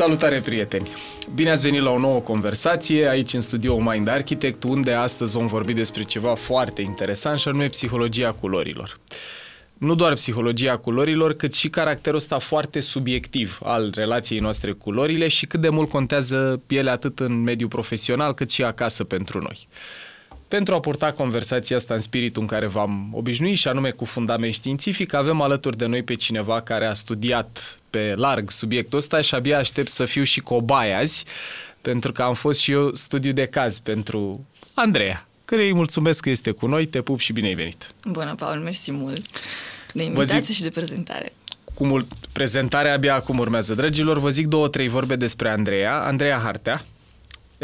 Salutare, prieteni! Bine ați venit la o nouă conversație aici în studio Mind Architect, unde astăzi vom vorbi despre ceva foarte interesant și anume psihologia culorilor. Nu doar psihologia culorilor, cât și caracterul ăsta foarte subiectiv al relației noastre cu culorile și cât de mult contează ele atât în mediul profesional cât și acasă pentru noi. Pentru a purta conversația asta în spiritul în care v-am obișnuit și anume cu fundament științific, avem alături de noi pe cineva care a studiat pe larg subiectul ăsta și abia aștept să fiu și cobai azi, pentru că am fost și eu studiu de caz pentru Andreea, care îi mulțumesc că este cu noi, te pup și bine ai venit! Bună, Paul, mersi mult de invitație zic... și de prezentare! cu mult. Prezentarea abia acum urmează. Dragilor, vă zic două, trei vorbe despre Andreea. Andreea Hartea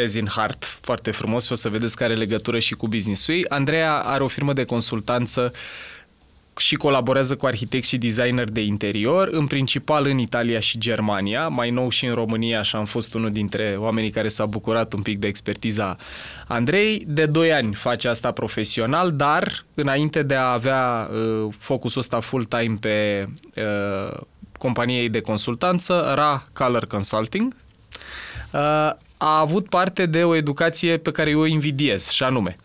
as in heart, foarte frumos și o să vedeți care are legătură și cu business-ul ei. Andreea are o firmă de consultanță și colaborează cu arhitecți și designer de interior, în principal în Italia și Germania, mai nou și în România și am fost unul dintre oamenii care s-a bucurat un pic de expertiza Andrei. De 2 ani face asta profesional, dar înainte de a avea uh, focusul ăsta full-time pe uh, ei de consultanță, Ra Color Consulting, uh, a avut parte de o educație pe care eu o invidiez, și anume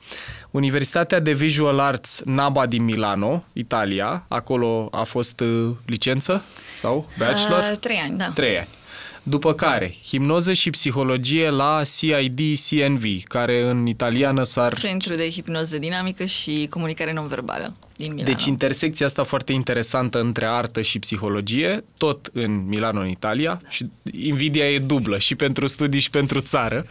Universitatea de Visual Arts NABA din Milano, Italia. Acolo a fost uh, licență sau bachelor? Uh, trei ani, da. Trei ani. După care, hipnoză și psihologie la CID-CNV, care în italiană s-ar... Centru de hipnoză dinamică și comunicare non-verbală din Milano. Deci intersecția asta foarte interesantă între artă și psihologie, tot în Milano, în Italia, și invidia e dublă și pentru studii și pentru țară.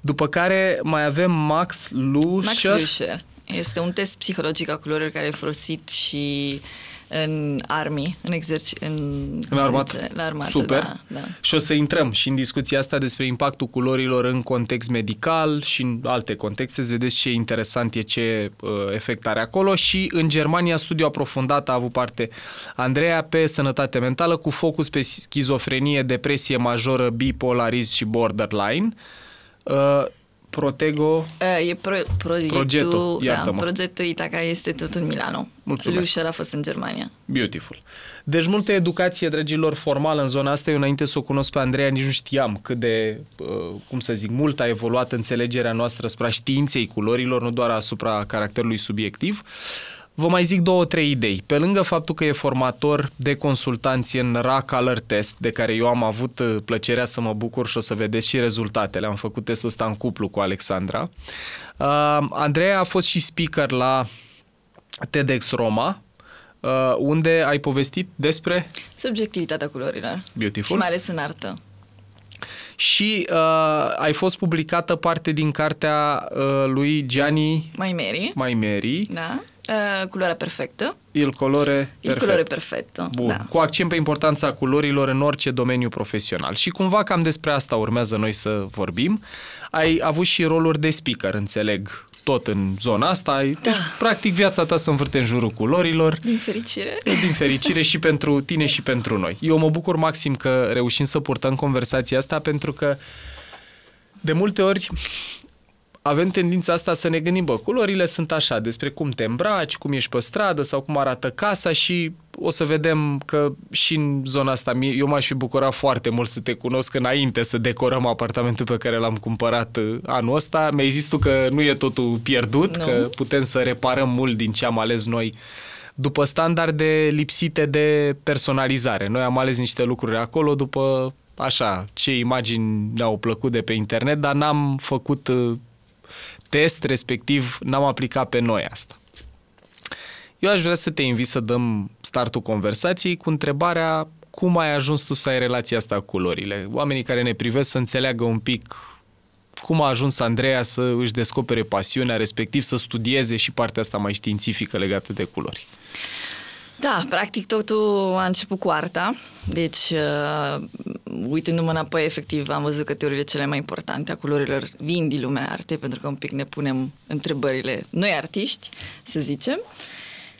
După care mai avem Max Luscher. Max Luscher. Este un test psihologic a culorilor care e folosit și în armii, în exerci... În, în armată. Zice, la armată. Super. Da, da. Și o să intrăm și în discuția asta despre impactul culorilor în context medical și în alte contexte. Să vedeți ce interesant e, ce uh, efect are acolo. Și în Germania, studiu aprofundat a avut parte Andreea pe sănătate mentală cu focus pe schizofrenie, depresie majoră, bipolarism și borderline. Uh, Protego... E pro, proiectul, progetto, da, progettul Itaca este tot în Milano. Mulțumesc. Lușer a fost în Germania. Beautiful. Deci multă educație, dragilor, formală în zona asta. Eu înainte să o cunosc pe Andreea, nici nu știam cât de, uh, cum să zic, mult a evoluat înțelegerea noastră asupra științei culorilor, nu doar asupra caracterului subiectiv. Vă mai zic două, trei idei. Pe lângă faptul că e formator de consultanți în RAC Alert Test, de care eu am avut uh, plăcerea să mă bucur și o să vedeți și rezultatele. Am făcut testul ăsta în cuplu cu Alexandra. Uh, Andreea a fost și speaker la TEDx Roma, uh, unde ai povestit despre... Subjectivitatea culorilor. Beautiful. Și mai ales în artă. Și uh, ai fost publicată parte din cartea uh, lui Gianni... Mai Mary. Da Uh, culoarea perfectă. Il colore perfect. Il colore perfect. Bun. Da. Cu accent pe importanța culorilor în orice domeniu profesional. Și cumva cam despre asta urmează noi să vorbim. Ai avut și roluri de speaker, înțeleg, tot în zona asta. Deci, da. practic, viața ta se învârte în jurul culorilor. Din fericire. Din fericire și pentru tine și pentru noi. Eu mă bucur maxim că reușim să purtăm conversația asta pentru că de multe ori avem tendința asta să ne gândim, bă, culorile sunt așa, despre cum te îmbraci, cum ești pe stradă sau cum arată casa și o să vedem că și în zona asta, eu m-aș fi bucurat foarte mult să te cunosc înainte să decorăm apartamentul pe care l-am cumpărat uh, anul ăsta. Mi-ai zis tu că nu e totul pierdut, nu. că putem să reparăm mult din ce am ales noi după standarde lipsite de personalizare. Noi am ales niște lucruri acolo după așa, ce imagini ne-au plăcut de pe internet, dar n-am făcut uh, test, respectiv n-am aplicat pe noi asta. Eu aș vrea să te invit să dăm startul conversației cu întrebarea cum ai ajuns tu să ai relația asta cu culorile. Oamenii care ne privesc să înțeleagă un pic cum a ajuns Andreea să își descopere pasiunea, respectiv să studieze și partea asta mai științifică legată de culori. Da, practic totul a început cu arta, deci uh, uitându-mă înapoi, efectiv, am văzut că teoriile cele mai importante a culorilor vin din lumea artei, pentru că un pic ne punem întrebările noi artiști, să zicem.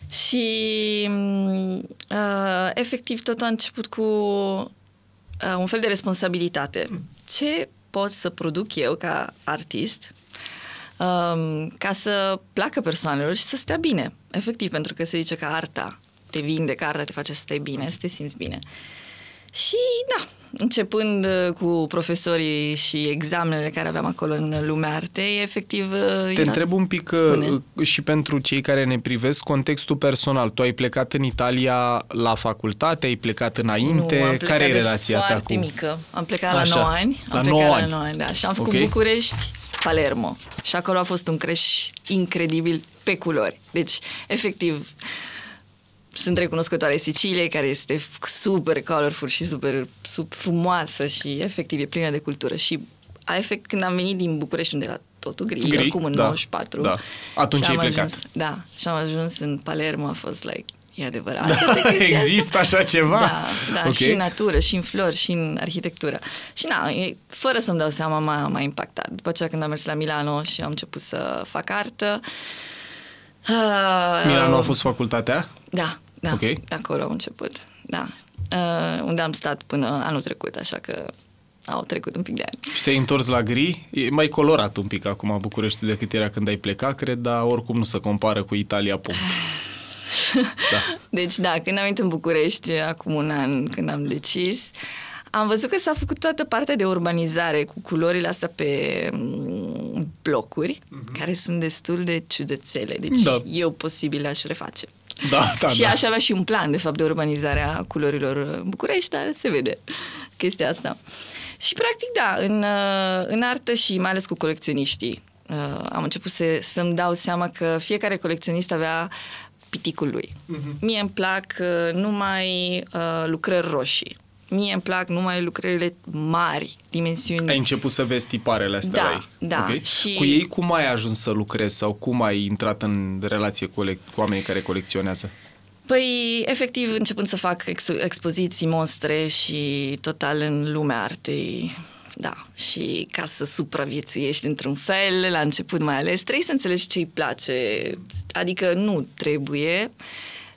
Și mm, uh, efectiv totul a început cu uh, un fel de responsabilitate. Ce pot să produc eu ca artist um, ca să placă persoanelor și să stea bine, efectiv, pentru că se zice că arta te vinde cartea, te face să stai bine, să te simți bine. Și da, începând uh, cu profesorii și examenele care aveam acolo în lumea artei, efectiv... Uh, te întreb un pic uh, spune. și pentru cei care ne privesc contextul personal. Tu ai plecat în Italia la facultate, ai plecat înainte. Nu, plecat care e relația ta cu... mică. Am plecat Așa, la 9 ani. Am 9 plecat ani. la 9 ani, da. Și am făcut okay. București, Palermo. Și acolo a fost un creș incredibil pe culori. Deci, efectiv, sunt recunoscătoare Siciliei, care este super colorful și super, super frumoasă și efectiv e plină de cultură. Și efect, când am venit din București, unde era totul gri, gri acum în da, 94. Da. Atunci ai plecat. Ajuns, da, și am ajuns în Palermo, a fost like, e adevărat. Da, există așa ceva? Da, da okay. și în natură, și în flori, și în arhitectură. Și na, fără să-mi dau seama, m-a, m-a impactat. După aceea când am mers la Milano și am început să fac artă, Uh, Milano a uh, fost facultatea? Da, da. Okay. De acolo au început, da. Uh, unde am stat până anul trecut, așa că au trecut un pic de ani. Și te-ai întors la gri? E mai colorat un pic acum București decât era când ai plecat, cred, dar oricum nu se compară cu Italia, punct. da. Deci da, când am intrat în București, acum un an, când am decis, am văzut că s-a făcut toată partea de urbanizare cu culorile astea pe mm, blocuri, mm-hmm. care sunt destul de ciudățele. Deci da. eu posibil aș reface. Da, da, și da. aș avea și un plan, de fapt, de urbanizarea culorilor uh, București, dar se vede chestia asta. Și, practic, da, în, uh, în artă și mai ales cu colecționiștii, uh, am început să, să-mi dau seama că fiecare colecționist avea piticul lui. Mm-hmm. Mie îmi plac numai uh, lucrări roșii. Mie îmi plac numai lucrările mari, dimensiuni. Ai început să vezi tiparele astea. Da, ai. da. Okay? Și... Cu ei cum ai ajuns să lucrezi sau cum ai intrat în relație cu, cu oamenii care colecționează? Păi, efectiv, începând să fac ex- expoziții, monstre și total în lumea artei, da, și ca să supraviețuiești într-un fel, la început mai ales, trebuie să înțelegi ce îi place, adică nu trebuie.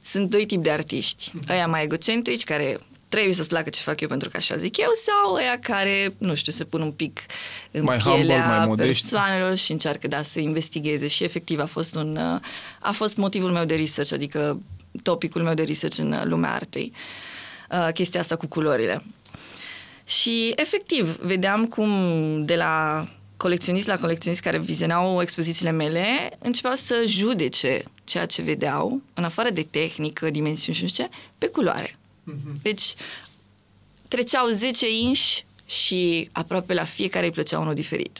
Sunt doi tipi de artiști. Mhm. Aia mai egocentrici, care trebuie să-ți placă ce fac eu pentru că așa zic eu sau ea care, nu știu, se pun un pic în mai pielea humble, mai persoanelor și încearcă, da, să investigheze și efectiv a fost un, a fost motivul meu de research, adică topicul meu de research în lumea artei, uh, chestia asta cu culorile. Și efectiv, vedeam cum de la colecționist la colecționist care vizionau expozițiile mele, începeau să judece ceea ce vedeau, în afară de tehnică, dimensiuni și nu știu ce, pe culoare. Mhm. Deci treceau 10 inși și aproape la fiecare îi plăcea unul diferit.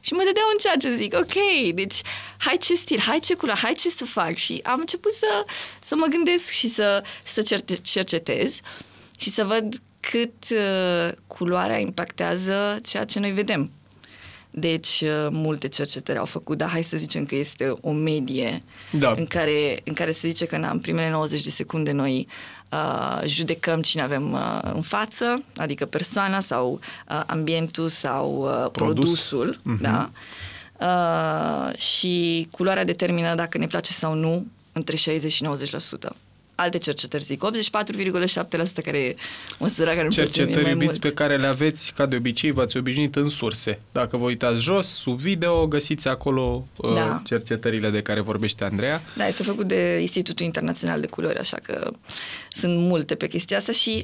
Și mă dădeau în ceea ce zic, ok, deci hai ce stil, hai ce culoare, hai ce să fac. Și am început să, să mă gândesc și să, să cercetez și să văd cât uh, culoarea impactează ceea ce noi vedem. Deci, uh, multe cercetări au făcut, dar hai să zicem că este o medie da. în, care, în care se zice că în primele 90 de secunde noi uh, judecăm cine avem uh, în față, adică persoana sau uh, ambientul sau uh, Produs. produsul. Uh-huh. Da? Uh, și culoarea determină dacă ne place sau nu între 60 și 90% alte cercetări zic 84,7% care e o care nu Cercetări iubiți pe care le aveți, ca de obicei, v-ați obișnuit în surse. Dacă vă uitați jos, sub video, găsiți acolo uh, da. cercetările de care vorbește Andreea. Da, este făcut de Institutul Internațional de Culori, așa că sunt multe pe chestia asta și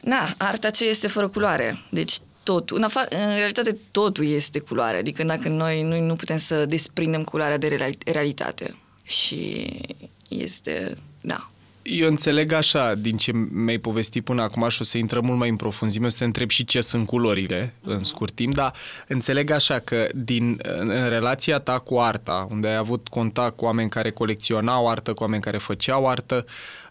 na, arta ce este fără culoare. Deci totul, în, afară, în realitate totul este culoare, adică dacă noi, noi nu putem să desprindem culoarea de realitate și este da. Eu înțeleg așa, din ce mi-ai povestit până acum și o să intrăm mult mai în profunzime, o să te întreb și ce sunt culorile uh-huh. în scurt timp, dar înțeleg așa că din în relația ta cu arta, unde ai avut contact cu oameni care colecționau artă, cu oameni care făceau artă,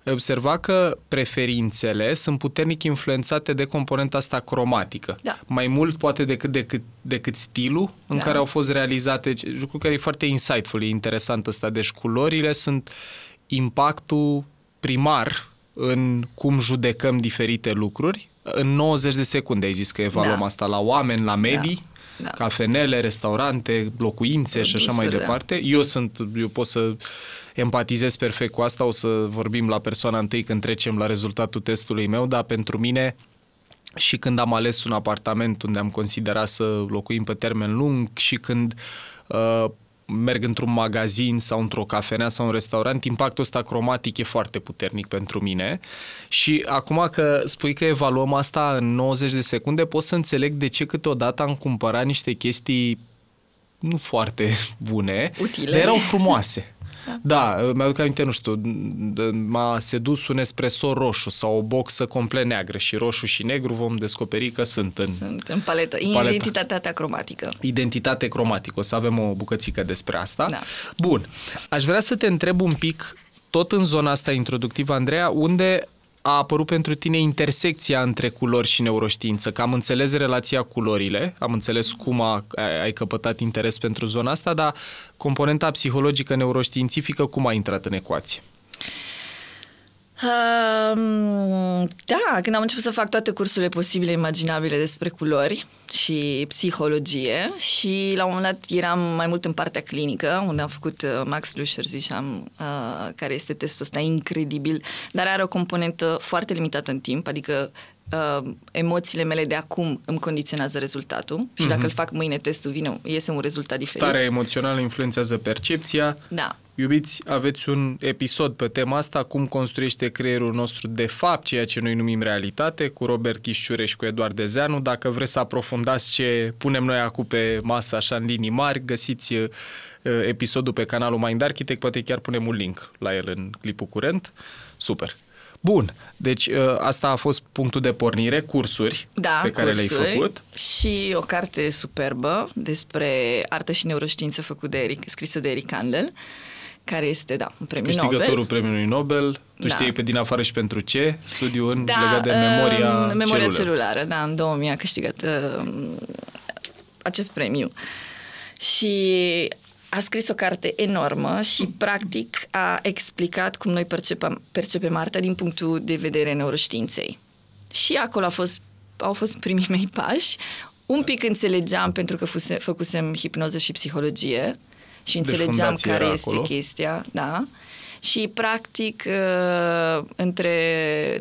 ai observat că preferințele sunt puternic influențate de componenta asta cromatică. Da. Mai mult poate decât, decât, decât stilul în da. care au fost realizate, lucru care e foarte insightful, e interesant ăsta. Deci culorile sunt uh, impactul primar în cum judecăm diferite lucruri. În 90 de secunde ai zis că evaluăm da. asta la oameni, la da. medii, da da. cafenele, restaurante, locuințe Produsele. și așa mai departe. Eu sunt, eu pot să empatizez perfect cu asta, o să vorbim la persoana întâi când trecem la rezultatul testului meu, dar pentru mine și când am ales un apartament unde am considerat să locuim pe termen lung și când uh, merg într-un magazin sau într-o cafenea sau un restaurant, impactul ăsta cromatic e foarte puternic pentru mine. Și acum că spui că evaluăm asta în 90 de secunde, pot să înțeleg de ce câteodată am cumpărat niște chestii nu foarte bune, Utile. dar erau frumoase. Da, da mi-aduc aminte, nu știu, m-a sedus un espresso roșu sau o boxă complet neagră și roșu și negru vom descoperi că sunt în... Sunt în paletă. paletă. Identitatea ta cromatică. Identitate cromatică. O să avem o bucățică despre asta. Da. Bun. Aș vrea să te întreb un pic tot în zona asta introductivă, Andreea, unde a apărut pentru tine intersecția între culori și neuroștiință? Că am înțeles relația culorile, am înțeles cum a, ai căpătat interes pentru zona asta, dar componenta psihologică neuroștiințifică cum a intrat în ecuație? Um, da, când am început să fac toate cursurile posibile, imaginabile despre culori și psihologie și la un moment dat eram mai mult în partea clinică, unde am făcut uh, Max Lusher, ziceam, uh, care este testul ăsta incredibil, dar are o componentă foarte limitată în timp, adică uh, emoțiile mele de acum îmi condiționează rezultatul și uh mhm. și dacă îl fac mâine testul, vine, iese un rezultat diferit. Starea emoțională influențează percepția. Da. Iubiți, aveți un episod pe tema asta, cum construiește creierul nostru de fapt ceea ce noi numim realitate, cu Robert Chișciure și cu Eduard Dezeanu. Dacă vreți să aprofundați ce punem noi acum pe masă așa în linii mari, găsiți uh, episodul pe canalul Mind Architect, poate chiar punem un link la el în clipul curent. Super! Bun. Deci uh, asta a fost punctul de pornire, cursuri da, pe care cursuri le-ai făcut. Și o carte superbă despre artă și neuroștiință făcut de Eric, scrisă de Eric Handel, care este, da, un premiu Câștigătorul Nobel. premiului Nobel. Tu da. știi pe din afară și pentru ce? Studiu în da, legat de um, memoria, uh, memoria celulară. celulară. Da, în 2000 a câștigat uh, acest premiu. Și a scris o carte enormă și, mm. practic, a explicat cum noi percepem, percepem arta din punctul de vedere neuroștiinței. Și acolo a fost, au fost primii mei pași. Un pic înțelegeam, pentru că fuse, făcusem hipnoză și psihologie și înțelegeam deci care este acolo. chestia, da. Și, practic, ă, între,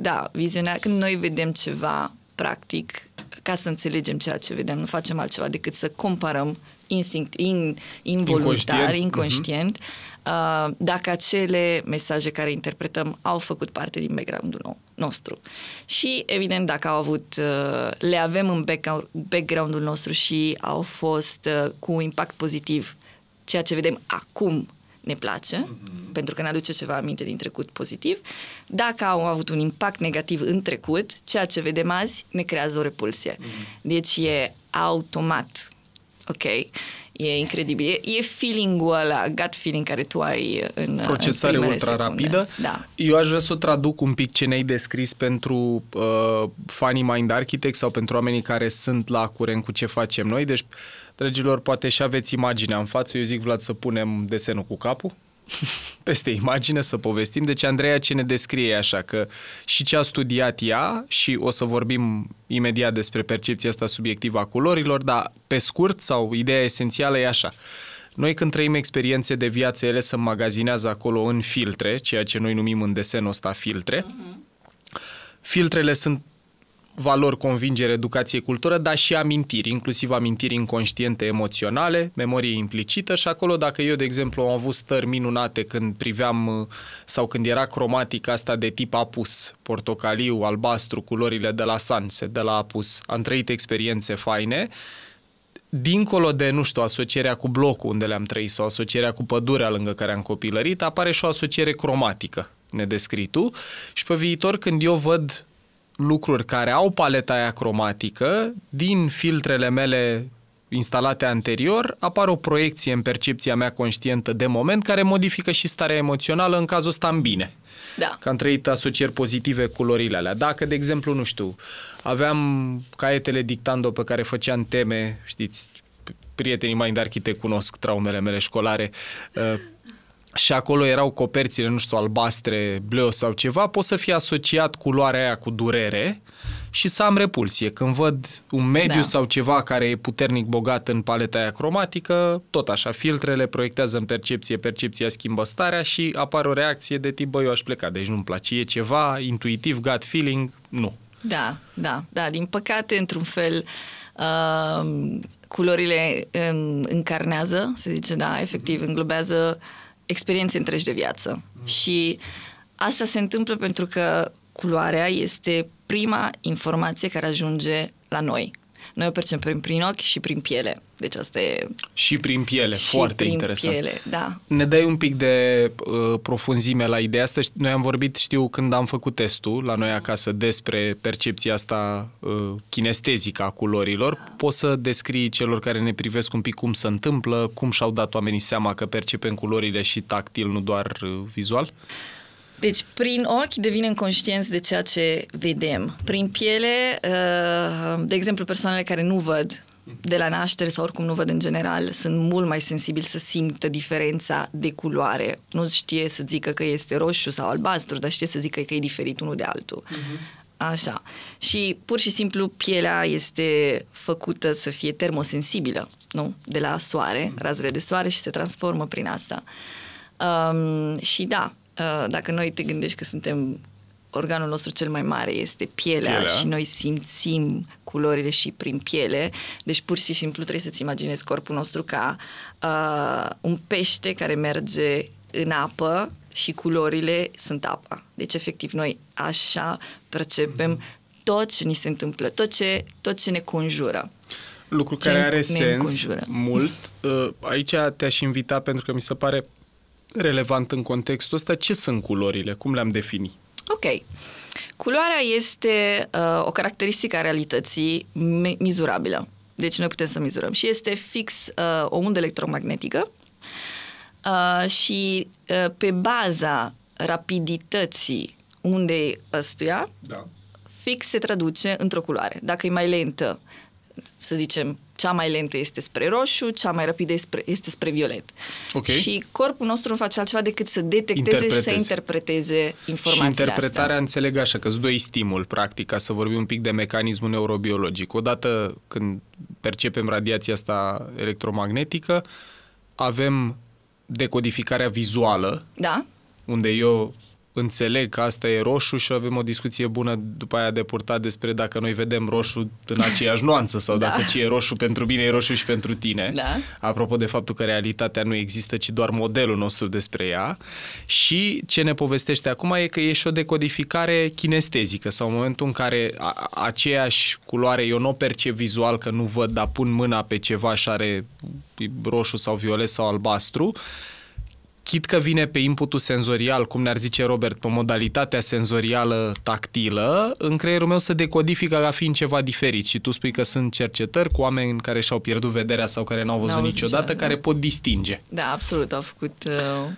da, viziunea, când noi vedem ceva, practic, ca să înțelegem ceea ce vedem, nu facem altceva decât să comparăm instinct, in, involuntar, inconștient, inconștient uh-huh. uh, dacă acele mesaje care interpretăm au făcut parte din background-ul nostru. Și, evident, dacă au avut, uh, le avem în background-ul nostru și au fost uh, cu impact pozitiv, ceea ce vedem acum ne place, uh-huh. pentru că ne aduce ceva aminte din trecut pozitiv. Dacă au avut un impact negativ în trecut, ceea ce vedem azi ne creează o repulsie. Uh-huh. Deci e automat ok, e incredibil. E, e feeling-ul ăla, gut feeling care tu ai în Procesare în ultra-rapidă. Da. Eu aș vrea să o traduc un pic ce ne-ai descris pentru uh, fanii Mind Architect sau pentru oamenii care sunt la curent cu ce facem noi. Deci, dragilor, poate și aveți imaginea în față. Eu zic, Vlad, să punem desenul cu capul. peste imagine să povestim. Deci Andreea ce ne descrie așa că și ce a studiat ea și o să vorbim imediat despre percepția asta subiectivă a culorilor, dar pe scurt sau ideea esențială e așa. Noi când trăim experiențe de viață, ele se magazinează acolo în filtre, ceea ce noi numim în desenul ăsta filtre. Uh-huh. Filtrele sunt valori, convingere, educație, cultură, dar și amintiri, inclusiv amintiri inconștiente emoționale, memorie implicită și acolo dacă eu, de exemplu, am avut stări minunate când priveam uh, sau când era cromatica asta de tip apus, portocaliu, albastru, culorile de la sanse, de la apus, am trăit experiențe faine, dincolo de, nu știu, asocierea cu blocul unde le-am trăit sau asocierea cu pădurea lângă care am copilărit, apare și o asociere cromatică, nedescritul, și pe viitor când eu văd lucruri care au paleta aia cromatică, din filtrele mele instalate anterior, apare o proiecție în percepția mea conștientă de moment care modifică și starea emoțională în cazul ăsta în bine. Da. Că am trăit asocieri pozitive culorile alea. Dacă, de exemplu, nu știu, aveam caietele dictando pe care făceam teme, știți, prietenii mai de arhitect cunosc traumele mele școlare, ă, și acolo erau coperțile, nu știu, albastre, bleu sau ceva, pot să fie asociat culoarea aia cu durere și să am repulsie. Când văd un mediu da. sau ceva care e puternic bogat în paleta aia cromatică, tot așa, filtrele proiectează în percepție, percepția schimbă starea și apare o reacție de tip, bă, eu aș pleca, deci nu-mi place, e ceva intuitiv, gut feeling, nu. Da, da, da, din păcate, într-un fel, uh, culorile um, încarnează, se zice, da, efectiv, înglobează uh, experiențe întregi de viață. Mm. Și asta se întâmplă pentru că culoarea este prima informație care ajunge la noi noi o percepem prin ochi și prin piele. Deci asta e... Și prin piele, și foarte prin interesant. piele, da. Ne dai un pic de uh, profunzime la ideea asta. Noi am vorbit, știu, când am făcut testul la noi acasă despre percepția asta uh, kinestezică a culorilor. Da. Poți să descrii celor care ne privesc un pic cum se întâmplă, cum și-au dat oamenii seama că percepem culorile și tactil, nu doar uh, vizual? Deci, prin ochi devenim conștienți de ceea ce vedem. Prin piele, uh, de exemplu, persoanele care nu văd de la naștere sau oricum nu văd în general, sunt mult mai sensibili să simtă diferența de culoare. Nu știe să zică că este roșu sau albastru, dar știe să zică că e diferit unul de altul. Uh-huh. Așa. Și pur și simplu pielea este făcută să fie termosensibilă, nu? De la soare, razele de soare și se transformă prin asta. Um, și da, Uh, dacă noi te gândești că suntem organul nostru cel mai mare este pielea, pielea și noi simțim culorile și prin piele, deci pur și simplu trebuie să-ți imaginezi corpul nostru ca uh, un pește care merge în apă și culorile sunt apa. Deci, efectiv, noi așa percepem tot ce ni se întâmplă, tot ce, tot ce ne conjură. Lucru ce care are sens înconjură. mult. Uh, aici te-aș invita pentru că mi se pare relevant în contextul ăsta, ce sunt culorile? Cum le-am defini? Ok. Culoarea este uh, o caracteristică a realității mizurabilă. Deci noi putem să mizurăm. Și este fix uh, o undă electromagnetică uh, și uh, pe baza rapidității undei ăstuia, da. fix se traduce într-o culoare. Dacă e mai lentă, să zicem, cea mai lentă este spre roșu, cea mai rapidă este spre, este spre violet. Okay. Și corpul nostru nu face altceva decât să detecteze și să interpreteze informația Și interpretarea asta. înțeleg așa, că sunt doi stimul, practic, ca să vorbim un pic de mecanismul neurobiologic. Odată când percepem radiația asta electromagnetică, avem decodificarea vizuală, da? unde eu înțeleg că asta e roșu și avem o discuție bună după aia de purtat despre dacă noi vedem roșu în aceeași nuanță sau da. dacă ce e roșu pentru mine e roșu și pentru tine. Da. Apropo de faptul că realitatea nu există, ci doar modelul nostru despre ea. Și ce ne povestește acum e că e și o decodificare kinestezică sau în momentul în care a, aceeași culoare, eu nu o percep vizual că nu văd, dar pun mâna pe ceva și are roșu sau violet sau albastru, uh, Chit că vine pe inputul senzorial, cum ne-ar zice Robert, pe modalitatea senzorială tactilă, în creierul meu se decodifică ca fiind ceva diferit și tu spui că sunt cercetări cu oameni care și-au pierdut vederea sau care n-au văzut, n-au niciodată, niciodată, care da. pot distinge. Da, absolut, au făcut uh,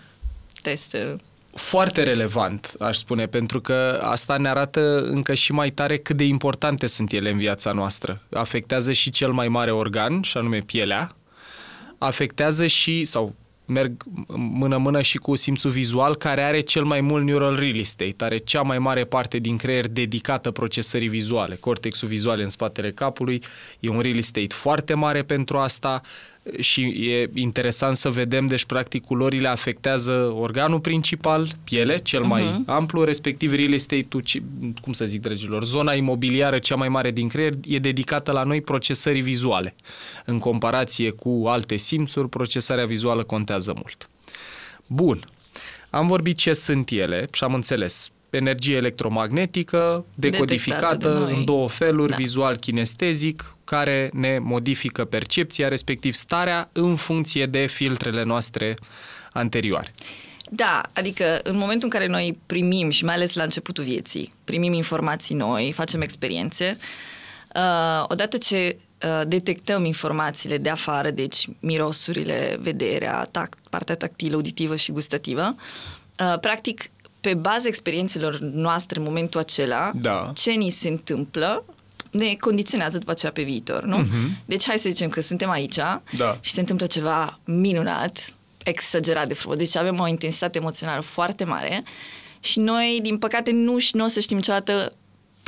teste foarte relevant, aș spune, pentru că asta ne arată încă și mai tare cât de importante sunt ele în viața noastră. Afectează și cel mai mare organ, și anume pielea, afectează și, sau merg mână-mână și cu simțul vizual, care are cel mai mult neural real estate, are cea mai mare parte din creier dedicată procesării vizuale. Cortexul vizual în spatele capului e un real estate foarte mare pentru asta, și e interesant să vedem, deci practic culorile afectează organul principal, piele, cel mai uh-huh. amplu, respectiv real estate-ul, cum să zic, dragilor, zona imobiliară cea mai mare din creier e dedicată la noi procesării vizuale. În comparație cu alte simțuri, procesarea vizuală contează mult. Bun, am vorbit ce sunt ele și am înțeles energie electromagnetică decodificată de în două feluri, da. vizual kinestezic, care ne modifică percepția, respectiv starea, în funcție de filtrele noastre anterioare. Da, adică în momentul în care noi primim, și mai ales la începutul vieții, primim informații noi, facem experiențe, uh, odată ce uh, detectăm informațiile de afară, deci mirosurile, vederea, tact, partea tactilă, auditivă și gustativă, uh, practic pe baza experiențelor noastre în momentul acela, da. ce ni se întâmplă, ne condiționează după aceea pe viitor, nu? Uh-huh. Deci hai să zicem că suntem aici da. și se întâmplă ceva minunat, exagerat de frumos. Deci avem o intensitate emoțională foarte mare și noi, din păcate, nu și nu o să știm niciodată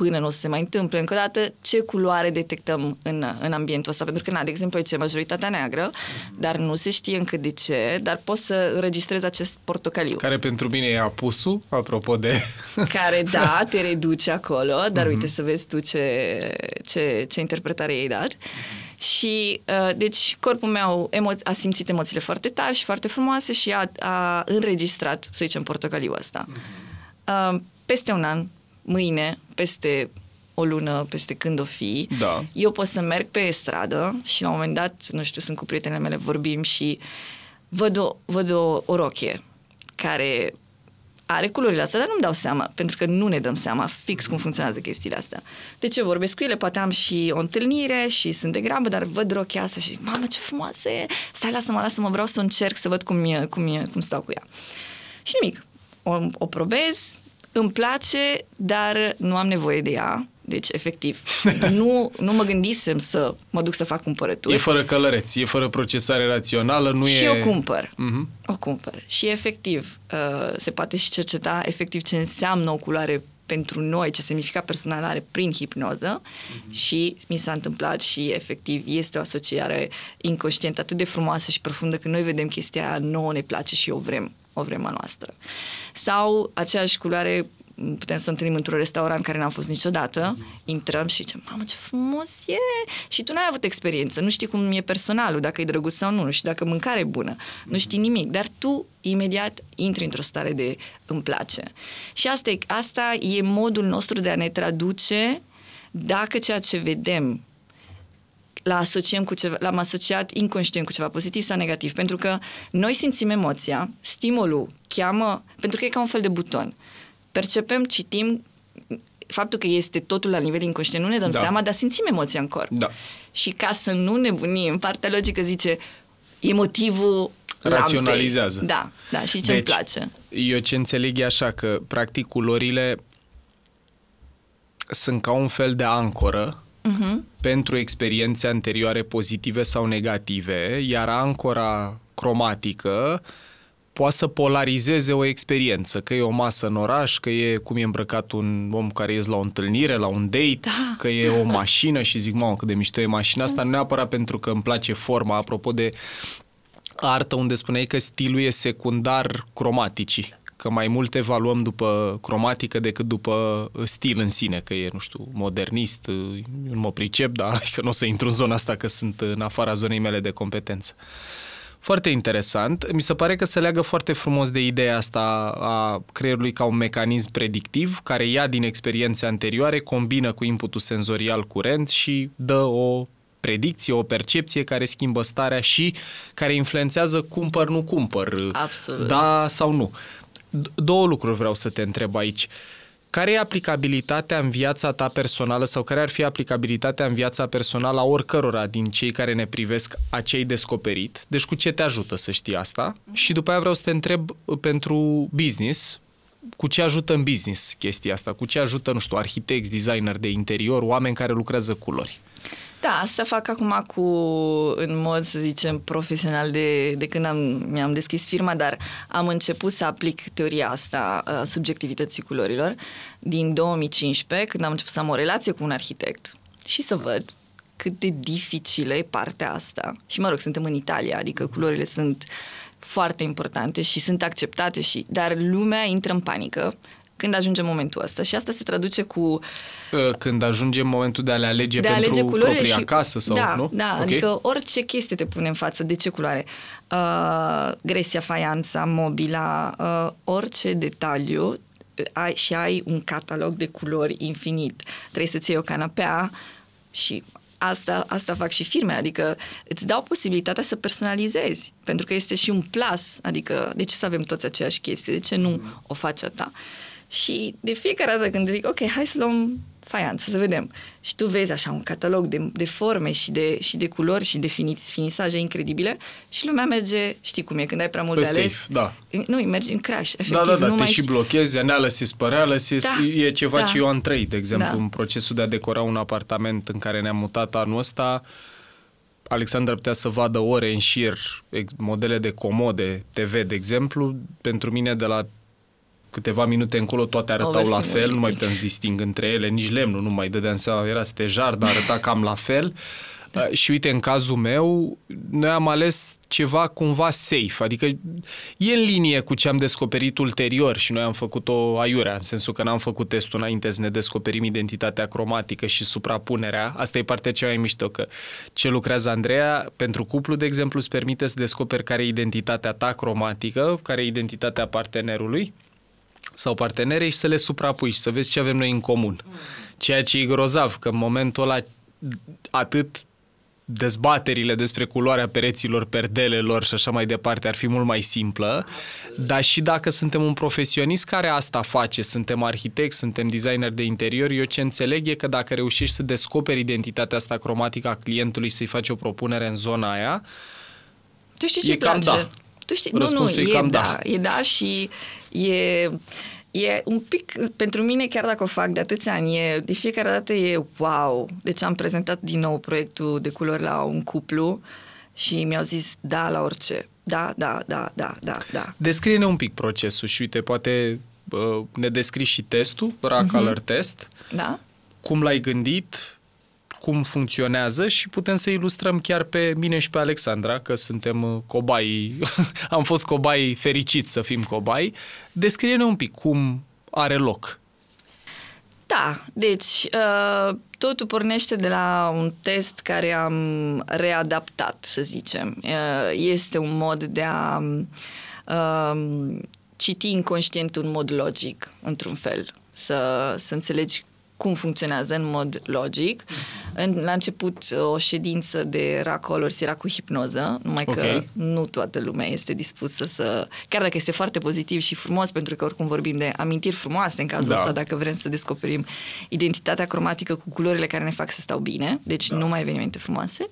până nu o să se mai întâmple încă o dată ce culoare detectăm în, în ambientul ăsta. Pentru că, na, de exemplu, aici e majoritatea neagră, mhm. dar nu se știe încă de ce, dar poți să înregistrezi acest portocaliu. Care pentru mine e apusul, apropo de... Care, da, te reduce acolo, dar mm-hmm. uite să vezi tu ce, ce, ce interpretare ai dat. Mm-hmm. Și, uh, deci, corpul meu a simțit emoțiile foarte tari și foarte frumoase și a, a înregistrat, să zicem, portocaliu ăsta. Mm-hmm. peste un an mâine, peste o lună, peste când o fi, da. eu pot să merg pe stradă și la un moment dat, nu știu, sunt cu prietenele mele, vorbim și văd o, văd o, o rochie care are culorile astea, dar nu-mi dau seama, pentru că nu ne dăm seama fix cum funcționează chestiile astea. De ce vorbesc cu ele? Poate am și o întâlnire și sunt de grabă, dar văd rochia asta și zic, mamă, ce frumoasă e! Stai, lasă-mă, lasă-mă, vreau să încerc să văd cum, e, cum, e, cum stau cu ea. Și nimic, o, o probez, îmi place, dar nu am nevoie de ea. Deci, efectiv, nu, nu mă gândisem să mă duc să fac cumpărături. E fără călăreț, e fără procesare rațională, nu și e... Și o cumpăr. Uh-huh. O cumpăr. Și, efectiv, uh, se poate și cerceta efectiv ce înseamnă o culoare pentru noi, ce semnifica personal are prin hipnoză uh-huh. și mi s-a întâmplat și, efectiv, este o asociare inconștientă atât de frumoasă și profundă că noi vedem chestia aia, nouă ne place și o vrem o vremea noastră. Sau aceeași culoare putem să o întâlnim într-un restaurant care n-am fost niciodată, intrăm și zicem, mamă, ce frumos e! Și tu n-ai avut experiență, nu știi cum e personalul, dacă e drăguț sau nu, nu știi dacă mâncare e bună, nu mm. știi nimic, dar tu imediat intri într-o stare de îmi place. Și asta e, asta e modul nostru de a ne traduce dacă ceea ce vedem la asociem cu ceva, l-am asociat inconștient cu ceva pozitiv sau negativ, pentru că noi simțim emoția, stimulul cheamă, pentru că e ca un fel de buton. Percepem, citim, faptul că este totul la nivel inconștient, nu ne dăm da. seama, dar simțim emoția în corp. Da. Și ca să nu nebunim, partea logică zice motivul raționalizează. Lampei. Da, da, și ce deci, îmi place. Eu ce înțeleg e așa, că practic culorile sunt ca un fel de ancoră uh-huh. pentru experiențe anterioare pozitive sau negative, iar ancora cromatică poate să polarizeze o experiență, că e o masă în oraș, că e cum e îmbrăcat un om care ies la o întâlnire, la un date, da. că e o mașină și zic, mamă, cât de mișto e mașina asta, nu neapărat pentru că îmi place forma, apropo de artă unde spuneai că stilul e secundar cromaticii că mai mult evaluăm după cromatică decât după uh, stil în sine, că e, nu știu, modernist, uh, eu nu mă pricep, dar adică nu o să intru în zona asta că sunt în afara zonei mele de competență. Foarte interesant. Mi se pare că se leagă foarte frumos de ideea asta a creierului ca un mecanism predictiv care ia din experiențe anterioare, combină cu inputul senzorial curent și dă o predicție, o percepție care schimbă starea și care influențează cumpăr, nu cumpăr, Absolut. da sau nu două lucruri vreau să te întreb aici. Care e aplicabilitatea în viața ta personală sau care ar fi aplicabilitatea în viața personală a oricărora din cei care ne privesc a cei descoperit? Deci cu ce te ajută să știi asta? Și după aia vreau să te întreb uh, pentru business, cu ce ajută în business chestia asta? Cu ce ajută, nu știu, arhitecți, designer de interior, oameni care lucrează culori? Da, asta fac acum cu, în mod, să zicem, profesional de, de când am, mi-am deschis firma, dar am început să aplic teoria asta a subiectivității culorilor din 2015, când am început să am o relație cu un arhitect și să văd cât de dificilă e partea asta. Și mă rog, suntem în Italia, adică culorile sunt foarte importante și sunt acceptate și dar lumea intră în panică când ajunge momentul ăsta. Și asta se traduce cu... Uh, când ajunge momentul de a le alege de a pentru alege propria și... casă sau da, nu? Da, okay. adică orice chestie te pune în față. De ce culoare? Uh, gresia, faianța, mobila, uh, orice detaliu uh, ai, și ai un catalog de culori infinit. Trebuie să-ți iei o canapea și asta, asta fac și firmele, adică îți dau posibilitatea să personalizezi, pentru că este și un plus, adică de ce să avem toți aceeași chestie, de ce nu o faci a ta? Uh, și de fiecare dată când zic, ok, hai să luăm faianță, să vedem. Și tu vezi așa un catalog de, de forme și de, și de culori și de finit, finisaje incredibile și lumea merge, știi cum e, când ai prea mult Pe de ales. da. Nu, mergi în crash. Efectiv, da, da, da, nu te mai și blochezi, analysis, paralysis, da, e ceva da. ce eu am trăit, de exemplu, da. în procesul de a decora un apartament în care ne-am mutat anul ăsta, Alexandra putea să vadă ore în șir modele de comode TV, de exemplu, pentru mine de la câteva minute încolo toate arătau la fel, nu mai puteam să disting între ele, nici lemnul nu mai dădeam seama, era stejar, dar arăta cam la fel. Da. Uh, și uite, în cazul meu, noi am ales ceva cumva safe, adică e în linie cu ce am descoperit ulterior și noi am făcut-o aiurea, în sensul că n-am făcut testul înainte să ne descoperim identitatea cromatică și suprapunerea. Asta e partea cea mai mișto, că ce lucrează Andreea pentru cuplu, de exemplu, îți permite să descoperi care e identitatea ta cromatică, care e identitatea partenerului sau partenere și să le suprapui și să vezi ce avem noi în comun. Mm. Ceea ce e grozav, că în momentul ăla atât dezbaterile despre culoarea pereților, perdelelor și așa mai departe ar fi mult mai simplă, dar și dacă suntem un profesionist care asta face, suntem arhitect, suntem designer de interior, eu ce înțeleg e că dacă reușești să descoperi identitatea asta cromatică a clientului, să-i faci o propunere în zona aia, tu știi ce e place? cam da. Tu știi, Răspunsul nu, nu, e, e cam da. da. E da și e, e un pic, pentru mine, chiar dacă o fac de atâția ani, e, de fiecare dată e wow. Deci am prezentat din nou proiectul de culori la un cuplu și mi-au zis da la orice. Da, da, da, da, da, da. Descrie-ne un pic procesul și uite, poate ne descrii și testul, Rock mm-hmm. Color Test. Da. Cum l-ai gândit? cum funcționează și putem să ilustrăm chiar pe mine și pe Alexandra, că suntem uh, cobai, am fost cobai fericiți să fim cobai. Descrie-ne un pic cum are loc da, deci uh, totul pornește de la un test care am readaptat, să zicem. Uh, este un mod de a citi inconștient în mod logic, într-un fel. Să, să înțelegi cum funcționează în mod logic. În, la început o ședință de racolors era cu hipnoză, numai okay. că nu toată lumea este dispusă să... Chiar dacă este foarte pozitiv și frumos, pentru că oricum vorbim de amintiri frumoase în cazul da. ăsta, dacă vrem să descoperim identitatea cromatică cu culorile care ne fac să stau bine, deci da. numai evenimente frumoase.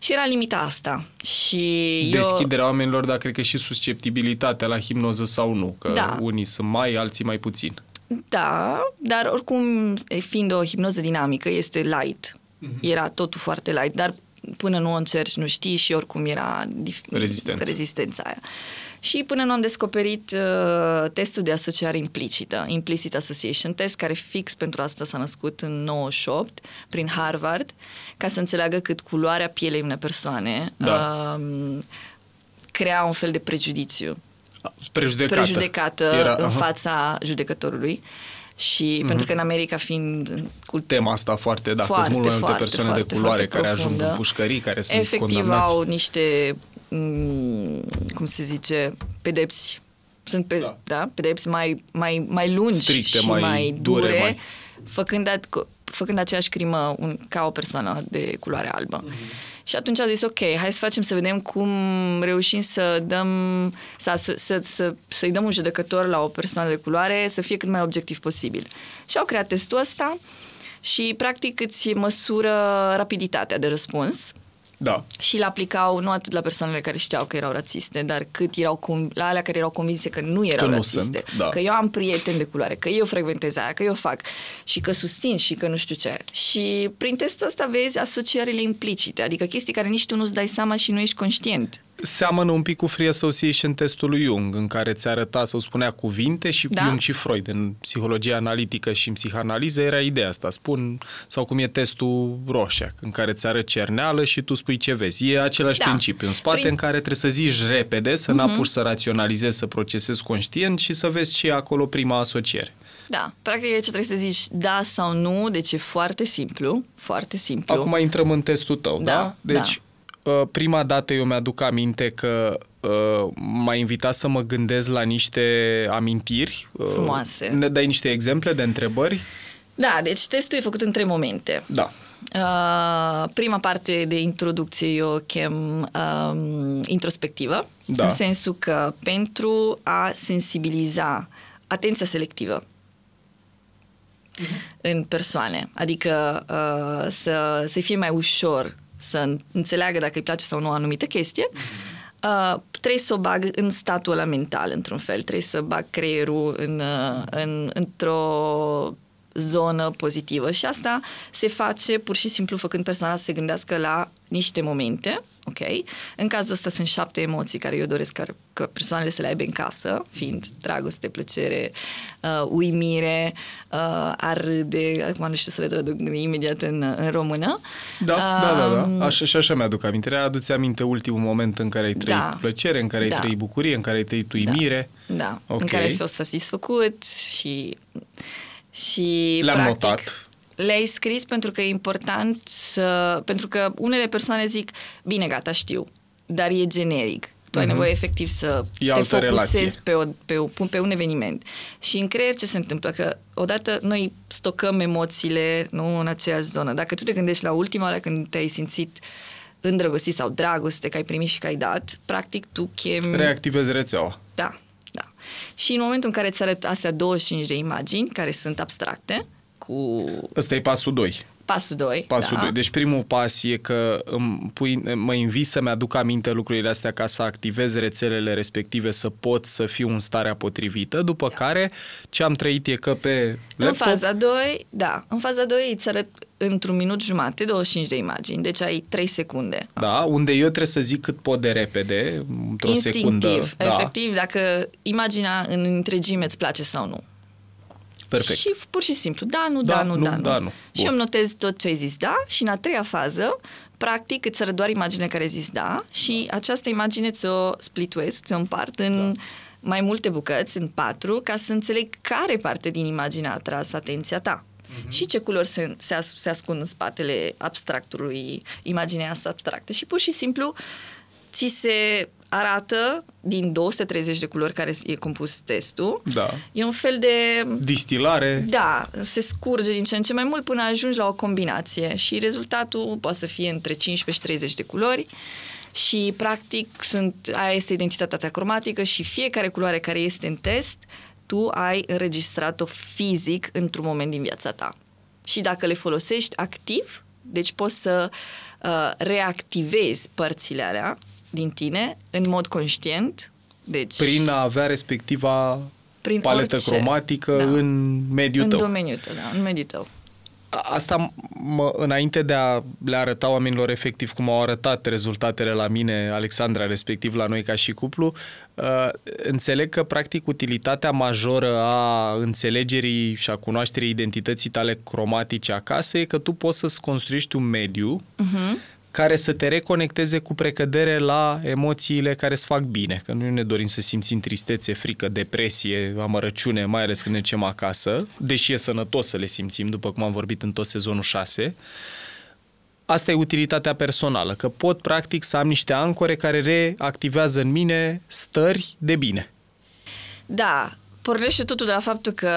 Și era limita asta. Și Deschiderea eu... oamenilor, dar cred că și susceptibilitatea la hipnoză sau nu, că da. unii sunt mai, alții mai puțin. Da, dar oricum, fiind o hipnoză dinamică, este light. Mm-hmm. Era totul foarte light, dar până nu o încerci, nu știi și oricum era dif- rezistența. rezistența aia. Și până nu am descoperit uh, testul de asociare implicită, Implicit Association Test, care fix pentru asta s-a născut în 98 prin Harvard, ca să înțeleagă cât culoarea pielei unei persoane da. uh, crea un fel de prejudiciu prejudecată, prejudecată Era, în aha. fața judecătorului. Și mm-hmm. pentru că în America fiind cu tema asta foarte, da, foarte, mult mai multe foarte, persoane foarte, de culoare foarte care profundă, ajung în pușcării, care sunt efectiv condamnați. au niște mm, cum se zice, pedepsi sunt pe, da. Da, pedepsi mai, mai, mai lungi Stricte, și mai, mai dure, mai... făcând făcând aceeași crimă un, ca o persoană de culoare albă. Mm-hmm. Și atunci a zis, ok, hai să facem să vedem cum reușim să dăm, să, să, să, să-i dăm un judecător la o persoană de culoare să fie cât mai obiectiv posibil. Și au creat testul ăsta și practic îți măsură rapiditatea de răspuns da. Și îl aplicau nu atât la persoanele care știau că erau rațiste, dar cât erau cum, la alea care erau convinse că nu erau că nu rațiste. Sunt, da. Că eu am prieteni de culoare, că eu frecventez aia, că eu fac și că susțin și că nu știu ce. Și prin testul ăsta vezi asocierile implicite, adică chestii care nici tu nu-ți dai seama și nu ești conștient. Seamănă un pic cu Free Association testul lui Jung, în care ți arăta sau spunea cuvinte și da. Jung și Freud în psihologia analitică și în psihanaliză era ideea asta. Spun, sau cum e testul Roșia, în care ți arăt cerneală și tu spui ce vezi. E același da. principiu în spate Prin... în care trebuie să zici repede, să uh-huh. n-apuci să raționalizezi, să procesezi conștient și să vezi și acolo prima asociere. Da, practic ce trebuie să zici da sau nu, deci e foarte simplu, foarte simplu. Acum intrăm în testul tău, da? da? Deci da Uh, prima dată eu mi-aduc aminte că uh, m-a invitat să mă gândesc la niște amintiri. Uh, Frumoase. Uh, ne dai niște exemple de întrebări? Da, deci testul e făcut în trei momente. Da. Uh, prima parte de introducție eu o chem uh, introspectivă, da. în sensul că pentru a sensibiliza atenția selectivă uh-huh. în persoane, adică uh, să, să fie mai ușor să înțeleagă dacă îi place sau nu o anumită chestie, uh, trebuie să o bag în statul ăla mental, într-un fel. Trebuie să bag creierul în, uh, în, într-o zonă pozitivă și asta se face pur și simplu făcând persoana să se gândească la niște momente ok? În cazul ăsta sunt șapte emoții care eu doresc ca, că persoanele să le aibă în casă, fiind dragoste, plăcere, uh, uimire, uh, ar de, acum nu știu să le traduc imediat în, în română. Da, uh, da, da, da. Um, așa, și așa mi-aduc aminte. Aduți aminte ultimul moment în care ai trăit da, plăcere, în care ai da, trăit bucurie, în care ai trăit da. uimire. Da, da. Okay. în care ai fost satisfăcut și și Le-am practic, notat. Le-ai scris pentru că e important să... Pentru că unele persoane zic, bine, gata, știu, dar e generic. Tu ai mm-hmm. nevoie efectiv să e te focusezi relație. pe, o, pe, o, pe un eveniment. Și în creier ce se întâmplă? Că odată noi stocăm emoțiile nu în aceeași zonă. Dacă tu te gândești la ultima oară când te-ai simțit îndrăgostit sau dragoste, că ai primit și că ai dat, practic tu chem... Reactivezi rețeaua. Da. Și în momentul în care îți arăt astea 25 de imagini, care sunt abstracte, cu... Ăsta e pasul 2. Pasul 2. Pasul da. 2. Deci primul pas e că îmi pui, mă invit să-mi aduc aminte lucrurile astea ca să activez rețelele respective, să pot să fiu în starea potrivită, după da. care ce am trăit e că pe laptop... În faza 2, da, în faza 2 îți arăt într-un minut jumate 25 de imagini, deci ai 3 secunde. Da, unde eu trebuie să zic cât pot de repede, într-o Instinctiv, secundă. Instinctiv, da. efectiv, da. dacă imaginea în întregime îți place sau nu. Perfect. Și pur și simplu, da, nu, da, da nu, nu, da, nu. Da, nu. Și eu îmi notez tot ce ai zis da și în a treia fază, practic, îți arăt doar imaginea care ai zis da și da. această imagine ți-o splituesc, ți-o împart în... Da mai multe bucăți, în patru, ca să înțeleg care parte din imagine a atras atenția ta. Mm-hmm. Și ce culori se, se, as, se ascund în spatele abstractului, imaginea asta abstractă. Și pur și simplu ți se arată din 230 de culori care e compus testul. Da. E un fel de... Distilare. Da, se scurge din ce în ce mai mult până ajungi la o combinație și rezultatul poate să fie între 15 și 30 de culori și practic sunt, aia este identitatea ta cromatică și fiecare culoare care este în test, tu ai înregistrat-o fizic într-un moment din viața ta. Și dacă le folosești activ, deci poți să uh, reactivezi părțile alea, din tine în mod conștient. Deci, prin a avea respectiva prin paletă orice, cromatică da. în mediul în tău. În domeniul tău, da, în mediul tău. Asta, mă, înainte de a le arăta oamenilor efectiv cum au arătat rezultatele la mine, Alexandra, respectiv la noi ca și cuplu, uh, înțeleg că, practic, utilitatea majoră a înțelegerii și a cunoașterii identității tale cromatice acasă e că tu poți să-ți construiești un mediu uh-huh care să te reconecteze cu precădere la emoțiile care îți fac bine. Că nu ne dorim să simțim tristețe, frică, depresie, amărăciune, mai ales când ne ducem acasă, deși e sănătos să le simțim, după cum am vorbit în tot sezonul 6. Asta e utilitatea personală, că pot practic să am niște ancore care reactivează în mine stări de bine. Da, pornește totul de la faptul că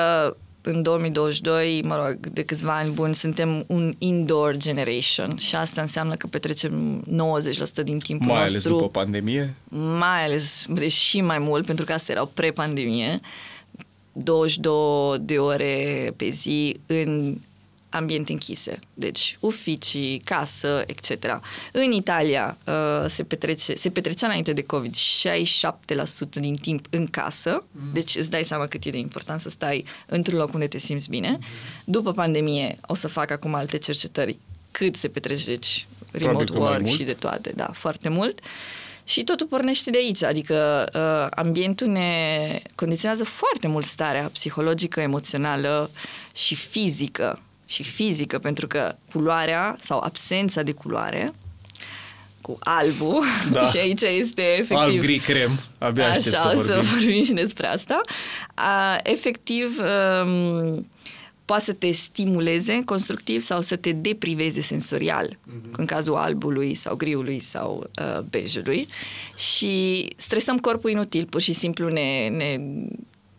în 2022, mă rog, de câțiva ani buni, suntem un indoor generation și asta înseamnă că petrecem 90% din timpul mai nostru. Mai ales după pandemie? Mai ales, deci și mai mult, pentru că astea erau pre-pandemie, 22 de ore pe zi în ambiente închise, deci oficii, casă, etc. În Italia uh, se, petrece, se petrecea înainte de COVID 67% din timp în casă, mm. deci îți dai seama cât e de important să stai într-un loc unde te simți bine. Mm. După pandemie o să fac acum alte cercetări cât se petrece, deci remote work și de toate, da, foarte mult. Și totul pornește de aici, adică uh, ambientul ne condiționează foarte mult starea psihologică, emoțională și fizică și fizică, pentru că culoarea sau absența de culoare cu albul da. și aici este efectiv... Alb, gri, crem. Abia aștept așa, să vorbim. să vorbim și despre asta. A, efectiv, um, poate să te stimuleze constructiv sau să te depriveze sensorial, mm-hmm. în cazul albului sau griului sau uh, bejului. Și stresăm corpul inutil, pur și simplu ne, ne,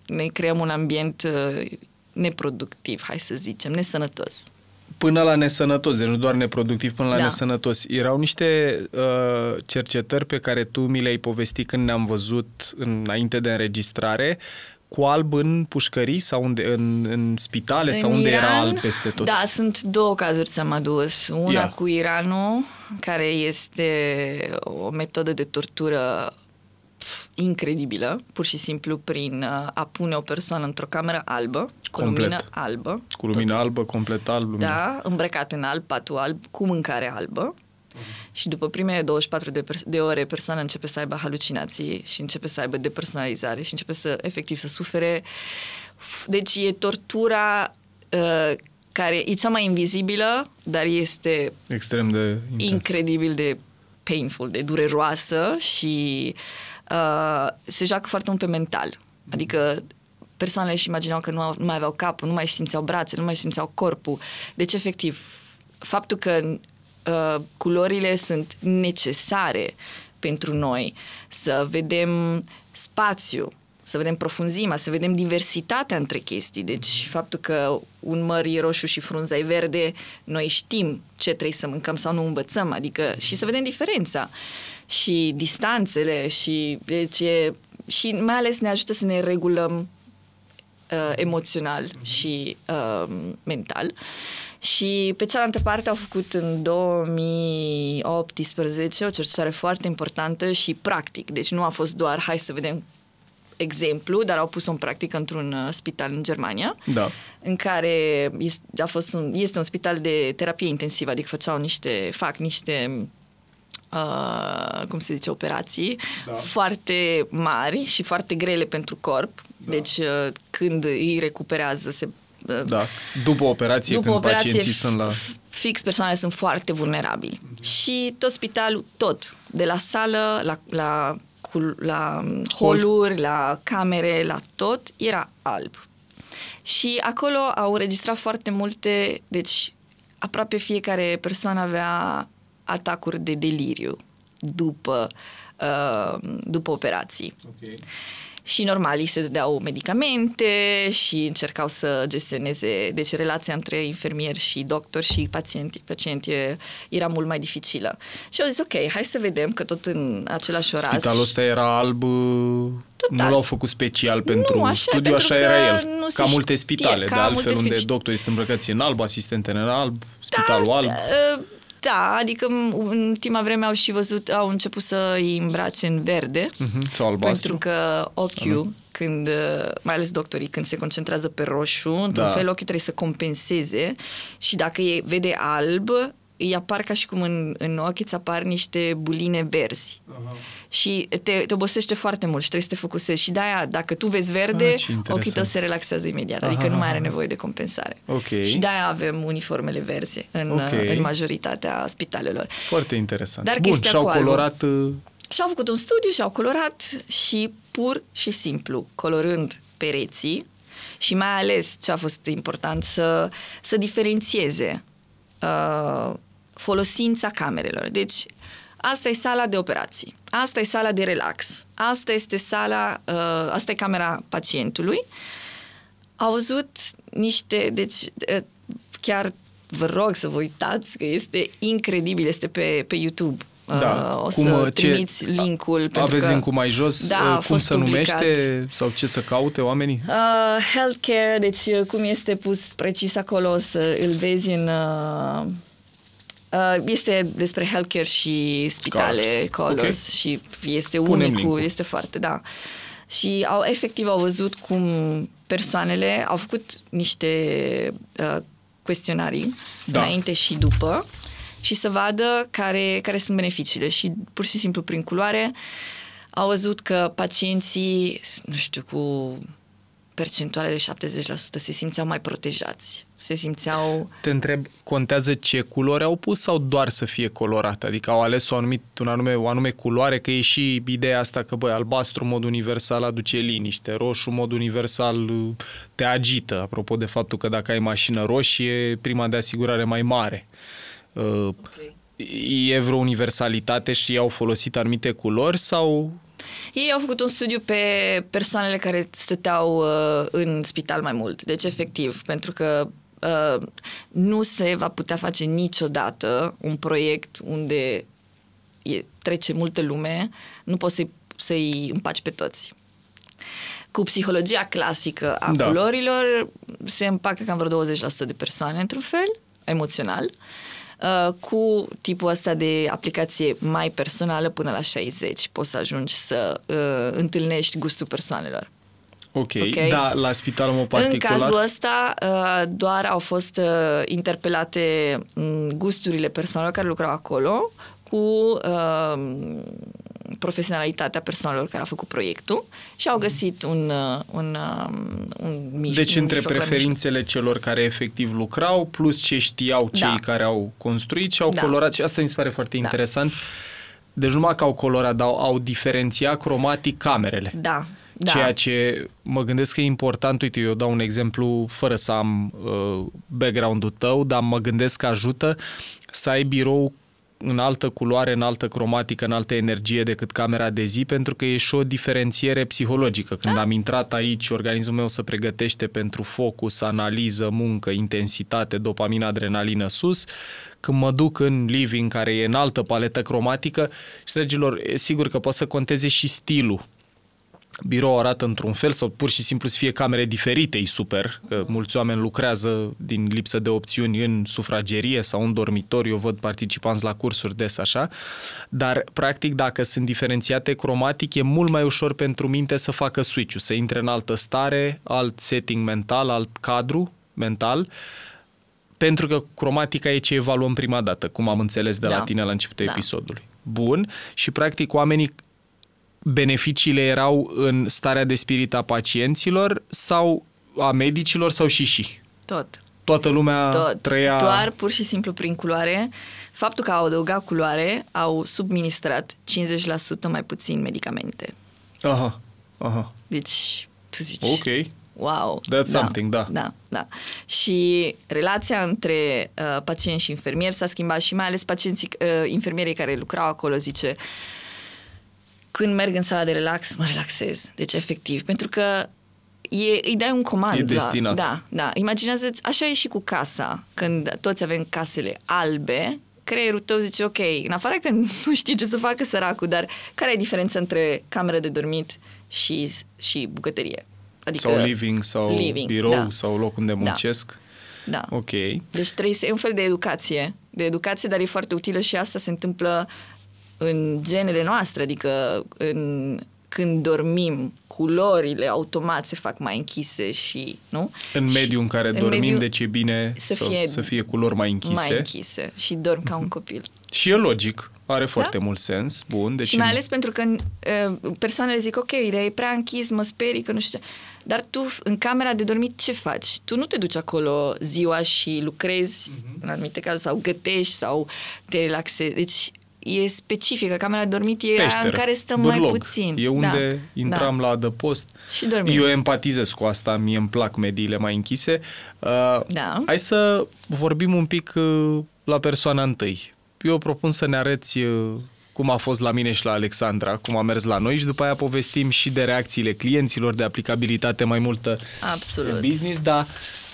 ne creăm un ambient uh, neproductiv, hai să zicem, nesănătos. Până la nesănătos, deci nu doar neproductiv, până la da. nesănătos. Erau niște uh, cercetări pe care tu mi le-ai povestit când ne-am văzut înainte de înregistrare, cu alb în pușcării sau unde, în, în spitale în sau unde Iran, era alb peste tot? Da, sunt două cazuri ți-am adus. Una yeah. cu Iranul, care este o metodă de tortură incredibilă, pur și simplu prin uh, a pune o persoană într-o cameră albă, cu complet. lumină albă. Cu lumină tot. albă, complet alb. Lumină. Da, îmbrăcat în alb, patul alb, cu mâncare albă. Uh-huh. Și după primele 24 de, pers- de ore, persoana începe să aibă halucinații și începe să aibă depersonalizare și începe să, efectiv, să sufere. Deci e tortura uh, care e cea mai invizibilă, dar este extrem de intens. incredibil de painful, de dureroasă și Uh, se joacă foarte mult pe mental. Mhm. Adică persoanele își imaginau că nu, au, nu mai aveau capul, nu mai simțeau brațe, nu mai simțeau corpul. Deci, efectiv, faptul că uh, culorile sunt necesare pentru noi, să vedem spațiu, să vedem profunzimea, să vedem diversitatea între chestii. Deci mhm. faptul că un măr e roșu și frunza e verde, noi știm ce trebuie să mâncăm sau nu învățăm, adică și să vedem diferența și distanțele și deci e, și mai ales ne ajută să ne regulăm uh, emoțional și uh, mental. Și pe cealaltă parte au făcut în 2018 o cercetare foarte importantă și practic. Deci nu a fost doar hai să vedem exemplu, dar au pus-o în practică într-un uh, spital în Germania, da. în care este, a fost un, este un spital de terapie intensivă, adică făceau niște, fac niște uh, cum se zice, operații da. foarte mari și foarte grele pentru corp. Da. Deci uh, când îi recuperează se uh, da. După operație, După când operație, pacienții sunt la... Fix persoanele sunt foarte vulnerabili. Da. Și tot spitalul, tot. De la sală, la, la, la holuri, la camere, la tot, era alb. Și acolo au înregistrat foarte multe, deci aproape fiecare persoană avea atacuri de deliriu după, uh, după operații. Okay. Și normal, îi se dădeau medicamente și încercau să gestioneze. Deci relația între infermier și doctor și pacient, pacient e, era mult mai dificilă. Și au zis, ok, hai să vedem că tot în același oraș... Spitalul ăsta era alb... Uh, Total. Nu l-au făcut special pentru nu, așa, studiu, pentru așa era el. Nu ca multe spitale, ca de altfel, multe unde specific... doctorii sunt îmbrăcați în alb, asistentele în alb, spitalul da, alb. Da, uh, da, adică în ultima vreme au și văzut, au început să îi îmbrace în verde. Mm-hmm. Sau albastru. Pentru că ochiul, mm-hmm. când, uh, mai ales doctorii, când se concentrează pe roșu, într-un da. fel ochiul trebuie să compenseze și dacă e, vede alb, îi apar ca și cum în, în ochi îți apar niște buline verzi. Uh-huh. Și te, te obosește foarte mult și trebuie să te focusezi. Și de-aia, dacă tu vezi ah, verde, ah, ochii tău se relaxează imediat. Adică nu mai are nevoie de compensare. Okay. Și de-aia avem uniformele verzi în, okay. în majoritatea spitalelor. Foarte interesant. Dar Bun, și-au colorat... Uh, și-au făcut un studiu, și-au colorat și pur și simplu, colorând pereții și mai ales ce a fost important să, să diferențieze uh, folosința camerelor. Deci, asta e sala de operații, asta e sala de relax, asta este sala, uh, asta e camera pacientului. Au văzut niște, deci uh, chiar vă rog să vă uitați că este incredibil, este pe, pe YouTube. Uh, da. Uh, o cum, să uh, trimiți ce, linkul. Aveți că, linkul mai jos. Da, uh, cum se publicat. numește sau ce să caute oamenii? Uh, healthcare, deci cum este pus precis acolo, să îl vezi în... Uh, Uh, este despre healthcare și spitale, Colors, colors okay. și este unic, unicul, este foarte, da. Și au efectiv au văzut cum persoanele au făcut niște uh, chestionarii da. înainte și după și să vadă care, care sunt beneficiile și pur și simplu prin culoare au văzut că pacienții, nu știu, cu percentuale de 70% se simțeau mai protejați. Se simțeau... Te întreb, contează ce culori au pus sau doar să fie colorată? Adică au ales o, anumit, un anume, o anume culoare, că e și ideea asta că, băi, albastru mod universal aduce liniște, roșu mod universal uh, te agită. Apropo de faptul că dacă ai mașină roșie, prima de asigurare mai mare. Uh, okay. E vreo universalitate și au folosit anumite culori sau ei au făcut un studiu pe persoanele care stăteau uh, în spital mai mult. Deci, efectiv, pentru că uh, nu se va putea face niciodată un proiect unde e, trece multă lume, nu poți să-i, să împaci pe toți. Cu psihologia clasică a da. culorilor se împacă cam vreo 20% de persoane într-un fel, emoțional. Uh, Uh, cu tipul ăsta de aplicație mai personală până la 60 poți să ajungi să uh, întâlnești gustul persoanelor. Okay. ok, da, la spital particular. În cazul ăsta uh, doar au fost uh, interpelate mm, gusturile persoanelor care lucrau acolo cu profesionalitatea persoanelor care au făcut proiectul și au mm. găsit un, uh, un, uh, un mic. Deci un între preferințele mic. celor care efectiv lucrau plus ce știau da. cei da. care au construit și au da. colorat și asta mi se pare foarte da. interesant. Deci numai că au colorat, dar au diferențiat cromatic camerele. Da. Da. Ceea ce mă gândesc că e important, uite, eu dau un exemplu fără să am uh, background-ul tău, dar mă gândesc că ajută să ai birou în altă culoare, în altă cromatică, în altă energie decât camera de zi, pentru că e și o diferențiere psihologică. Când da. am intrat aici, organismul meu se pregătește pentru focus, analiză, muncă, intensitate, dopamina, adrenalină sus. Când mă duc în living, care e în altă paletă cromatică, și, dragilor, sigur că poate să conteze și stilul birou arată într-un fel sau pur și simplu să fie camere diferite, e super, că mhm. mulți oameni lucrează din lipsă de opțiuni în sufragerie sau în dormitor, eu văd participanți la cursuri des așa, dar practic dacă sunt diferențiate cromatic e mult mai ușor pentru minte să facă switch-ul, să intre în altă stare, alt setting mental, alt cadru mental, pentru că cromatica e ce evaluăm prima dată, cum am înțeles de da. la tine la începutul da. episodului. Bun, și practic oamenii beneficiile erau în starea de spirit a pacienților sau a medicilor sau și și? Tot. Toată lumea Tot. trăia... Doar pur și simplu prin culoare. Faptul că au adăugat culoare, au subministrat 50% mai puțin medicamente. Aha, aha. Deci, tu zici... Ok. Wow. That's da, something, da. Da, da. Și relația între uh, pacienți și infermieri s-a schimbat și mai ales pacienții, uh, infermierii care lucrau acolo, zice... Uh, când merg în sala de relax, mă relaxez. Deci, efectiv. Pentru că e, îi dai un comand. E destinat. La, da, da. Imaginează-ți, așa e și cu casa. Când toți avem casele albe, creierul tău zice, ok, în afară că nu știi ce să facă săracul, dar care e diferența între cameră de dormit și, și bucătărie? Adică, sau living, sau living, birou, da. sau loc unde da. muncesc. Da. da. Ok. Deci trebuie să e un fel de educație. De educație, dar e foarte utilă și asta se întâmplă uh, în genele noastre, adică în, când dormim, culorile automat se fac mai închise și, nu? În mediul în care în dormim, mediu, deci e bine să, să fie, să fie culori mai închise. Mai închise și dorm ca un mhm. copil. și e logic, are da. foarte da? mult sens, bun. Deci și mai ales pentru că uh, persoanele zic, ok, e prea închis, mă sperii că nu știu ce. Dar tu, în camera de dormit, ce faci? Tu nu te duci acolo ziua și lucrezi, uh-huh. în anumite cazuri, sau gătești, sau te relaxezi. Deci e specifică. Camera de dormit e Peșteră, aia în care stăm burlog. mai puțin. E unde da, intram da. la adăpost. Și dormim. Eu empatizez cu asta, mie îmi plac mediile mai închise. Uh, da. Hai să vorbim un pic uh, la persoana întâi. Eu propun să ne arăți uh, cum a fost la mine și la Alexandra, cum a mers la noi și după aia povestim și de reacțiile clienților, de aplicabilitate mai multă Absolut. în business, dar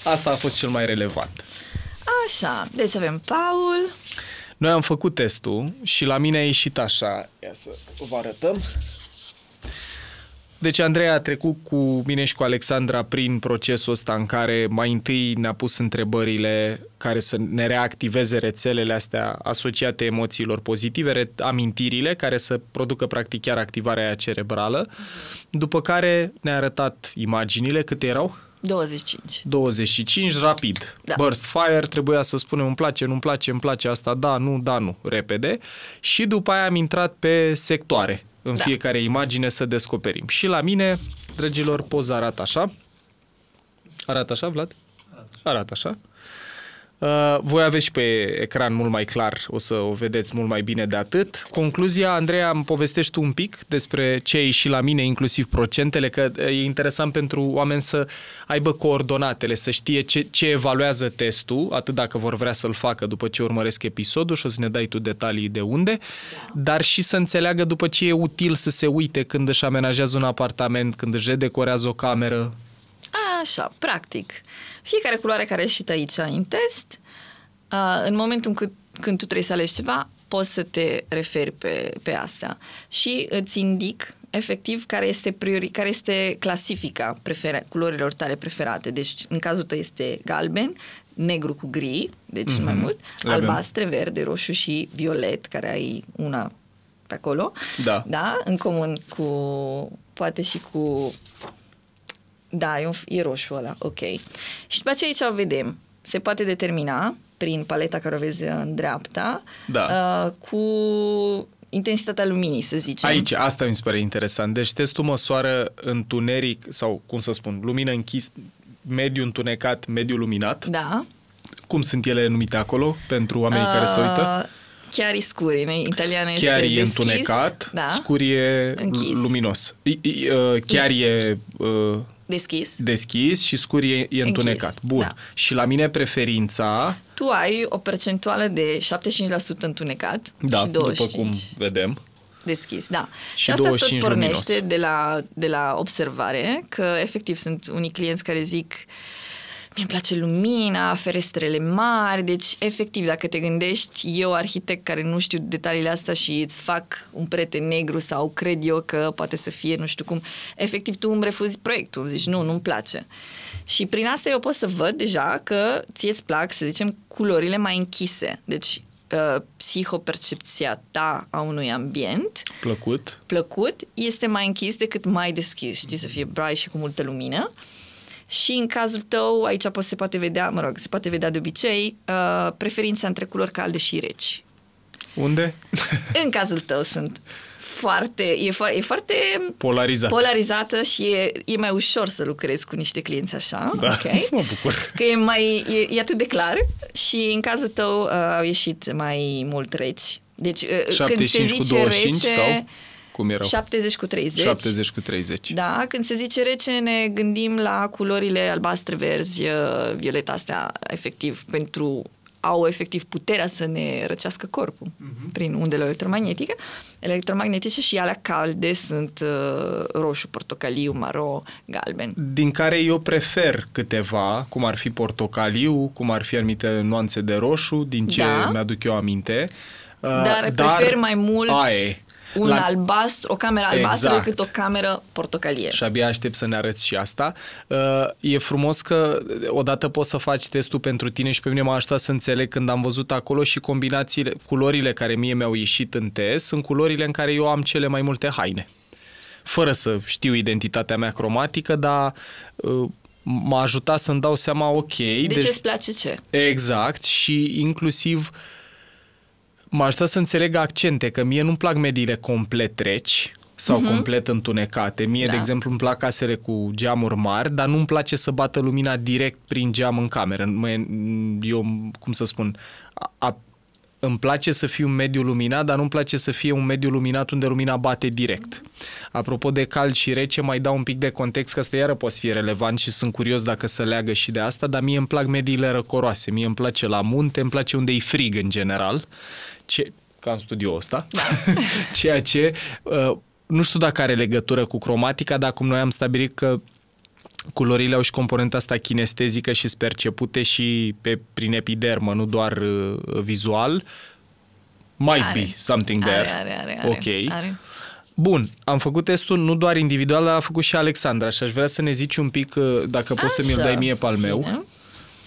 asta a fost cel mai relevant. Așa, deci avem Paul, noi am făcut testul și la mine a ieșit așa. Ia să vă arătăm. Deci Andreea a trecut cu mine și cu Alexandra prin procesul ăsta în care mai întâi ne-a pus întrebările care să ne reactiveze rețelele astea asociate emoțiilor pozitive, amintirile care să producă practic chiar activarea aia cerebrală, după care ne-a arătat imaginile câte erau. 25. 25, rapid. Da. Burst fire, trebuia să spunem îmi place, nu-mi place, îmi place asta, da, nu, da, nu, repede. Și după aia am intrat pe sectoare în da. fiecare imagine să descoperim. Și la mine, dragilor, poza arată așa. Arată așa, Vlad? Arată așa. Arată așa. Uh, voi aveți și pe ecran mult mai clar, o să o vedeți mult mai bine de atât. Concluzia, Andreea, îmi povestești tu un pic despre ce ai și la mine, inclusiv procentele, că uh, e interesant pentru oameni să aibă coordonatele, să știe ce, ce evaluează testul, atât dacă vor vrea să-l facă după ce urmăresc episodul și o să ne dai tu detalii de unde, dar și să înțeleagă după ce e util să se uite când își amenajează un apartament, când își redecorează o cameră. Așa, practic fiecare culoare care a ieșit aici în test, uh, în momentul când, când tu trebuie să alegi ceva, poți să te referi pe, pe asta și îți indic efectiv care este, priori, care este clasifica prefera, culorilor tale preferate. Deci, în cazul tău este galben, negru cu gri, deci mm-hmm. mai mhm. mult, Le albastre, avem. verde, roșu și violet, care ai una pe acolo. Da. Da, în comun cu poate și cu da, e, un, e roșu ăla, ok. Și după aceea aici vedem, se poate determina prin paleta care o vezi în dreapta, da. uh, cu intensitatea luminii, să zicem. Aici, asta mi se pare interesant. Deci testul măsoară întuneric sau, cum să spun, lumină închis, mediu întunecat, mediu luminat. Da. Cum sunt ele numite acolo pentru oamenii uh, care se uită? Uh, Chiari scuri, în italiană este chiar e întunecat, da. scurie luminos. I, i, uh, chiar e... e uh, Deschis. Deschis și scur e, e întunecat. Închis, Bun. Da. Și la mine preferința... Tu ai o percentuală de 75% întunecat da, și 25%. după cum vedem. Deschis, da. Și, și asta tot pornește de la, de la observare, că efectiv sunt unii clienți care zic... Uh, mi place lumina, ferestrele mari, deci efectiv, dacă te gândești, eu arhitect care nu știu detaliile astea și îți fac un prete negru sau cred eu că poate să fie nu știu cum, efectiv tu îmi refuzi proiectul, zici nu, nu-mi place. Și prin asta eu pot să văd deja că ție-ți plac, să zicem, culorile mai închise. Deci Uh, psihopercepția ta a unui ambient plăcut. plăcut este mai închis decât mai deschis, știi, să fie bright și cu multă lumină și în cazul tău aici se poate vedea, mă rog, se poate vedea de obicei uh, preferința între culori calde și reci. Unde? în cazul tău sunt foarte, e, fo- e foarte Polarizat. polarizată și e, e mai ușor să lucrezi cu niște clienți așa. Da, okay? mă bucur. Că e, mai, e, e atât de clar și în cazul tău uh, au ieșit mai mult reci. Deci, uh, când se zice cu 25 rece, sau? Cum erau? 70 cu 30. 70 cu 30. Da, când se zice rece ne gândim la culorile albastre, verzi, uh, violeta astea, efectiv, pentru au efectiv puterea să ne răcească corpul uh-huh. prin undele electromagnetice. Electromagnetice și alea calde sunt uh, roșu, portocaliu, maro, galben. Din care eu prefer câteva, cum ar fi portocaliu, cum ar fi anumite nuanțe de roșu, din ce da. mi-aduc eu aminte. Uh, dar, dar prefer mai mult... Aie un la... albastru, o cameră albastră exact. decât o cameră portocalie. Și abia aștept să ne arăți și asta. Uh, e frumos că odată poți să faci testul pentru tine și pe mine m-a ajutat să înțeleg când am văzut acolo și combinațiile, culorile care mie mi-au ieșit în test sunt culorile în care eu am cele mai multe haine. Fără să știu identitatea mea cromatică, dar uh, m-a ajutat să-mi dau seama, ok... De deci, ce îți place ce? Exact și inclusiv uh, M-a ajutat să înțeleg accente, că mie nu-mi plac mediile complet reci sau uh-huh. complet întunecate. Mie, da. de exemplu, îmi plac casele cu geamuri mari, dar nu-mi place să bată lumina direct prin geam în cameră. eu, cum să spun, a, îmi place să fiu un mediu luminat, dar nu-mi place să fie un mediu luminat unde lumina bate direct. Apropo de cald și rece, mai dau un pic de context, că asta iară poate fi relevant și sunt curios dacă se leagă și de asta, dar mie îmi plac mediile răcoroase, mie îmi place la munte, îmi place unde e frig în general ce, ca în studio ăsta, da. ceea ce uh, nu știu dacă are legătură cu cromatica, dar cum noi am stabilit că culorile au și componenta asta kinestezică și percepute și pe, prin epidermă, nu doar uh, vizual. Might are. be something there. Are, are, are, are. Ok. Are. Bun, am făcut testul nu doar individual, dar a făcut și Alexandra și aș vrea să ne zici un pic, uh, dacă poți să mi-l dai mie pe al meu. Ține.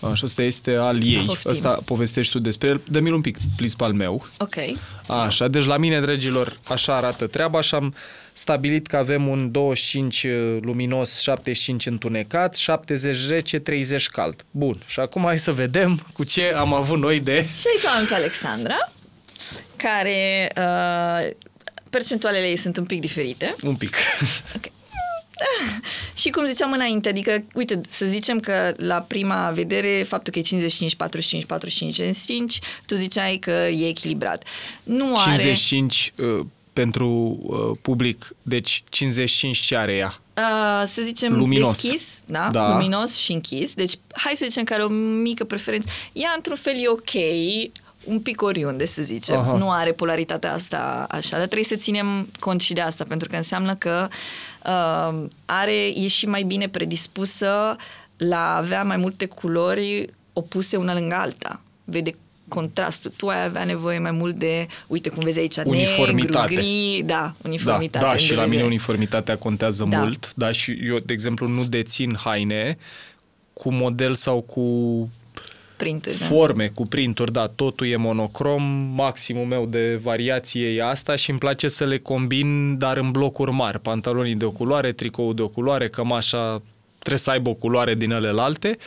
Așa, asta este al ei. Poftim. Asta povestești tu despre el. Dă-mi un pic, plis pal meu. Ok. Așa, deci la mine, dragilor, așa arată treaba și am stabilit că avem un 25 uh, luminos, 75 întunecat, 70 rece, 30 cald. Bun. Și acum hai să vedem cu ce am avut noi de... Și aici am pe Alexandra, care... Uh, percentualele ei sunt un pic diferite. Un pic. Ok. Da. Și cum ziceam înainte, adică, uite, să zicem că la prima vedere, faptul că e 55, 45, 45, 55, tu ziceai că e echilibrat. Nu 55 are... Uh, pentru uh, public, deci 55 ce are ea? Uh, să zicem luminos. deschis, da? da? luminos și închis. Deci hai să zicem că are o mică preferință. Ea într-un fel e ok, un pic oriunde, să zicem. Aha. Nu are polaritatea asta așa, dar trebuie să ținem cont și de asta, pentru că înseamnă că uh, are, e și mai bine predispusă la a avea mai multe culori opuse una lângă alta. Vede contrastul. Tu ai avea nevoie mai mult de, uite cum vezi aici, uniformitate. negru, gri, da, uniformitate. Da, da și la mine uniformitatea contează da. mult, da, și eu, de exemplu, nu dețin haine cu model sau cu printuri. Da. Forme da. cu printuri, da, totul e monocrom, maximul meu de variație e asta și îmi place să le combin, dar în blocuri mari. Pantalonii de o culoare, tricoul de o culoare, cămașa trebuie să aibă o culoare din alelalte.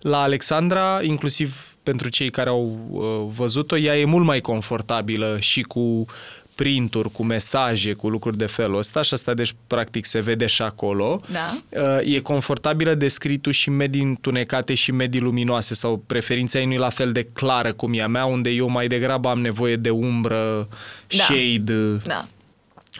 La Alexandra, inclusiv pentru cei care au uh, văzut-o, ea e mult mai confortabilă și cu printuri cu mesaje, cu lucruri de felul ăsta și asta deci practic se vede și acolo. Da. Uh, e confortabilă de scritul și medii întunecate și medii luminoase sau preferința ei nu e la fel de clară cum e a mea, unde eu mai degrabă am nevoie de umbră, da. shade, da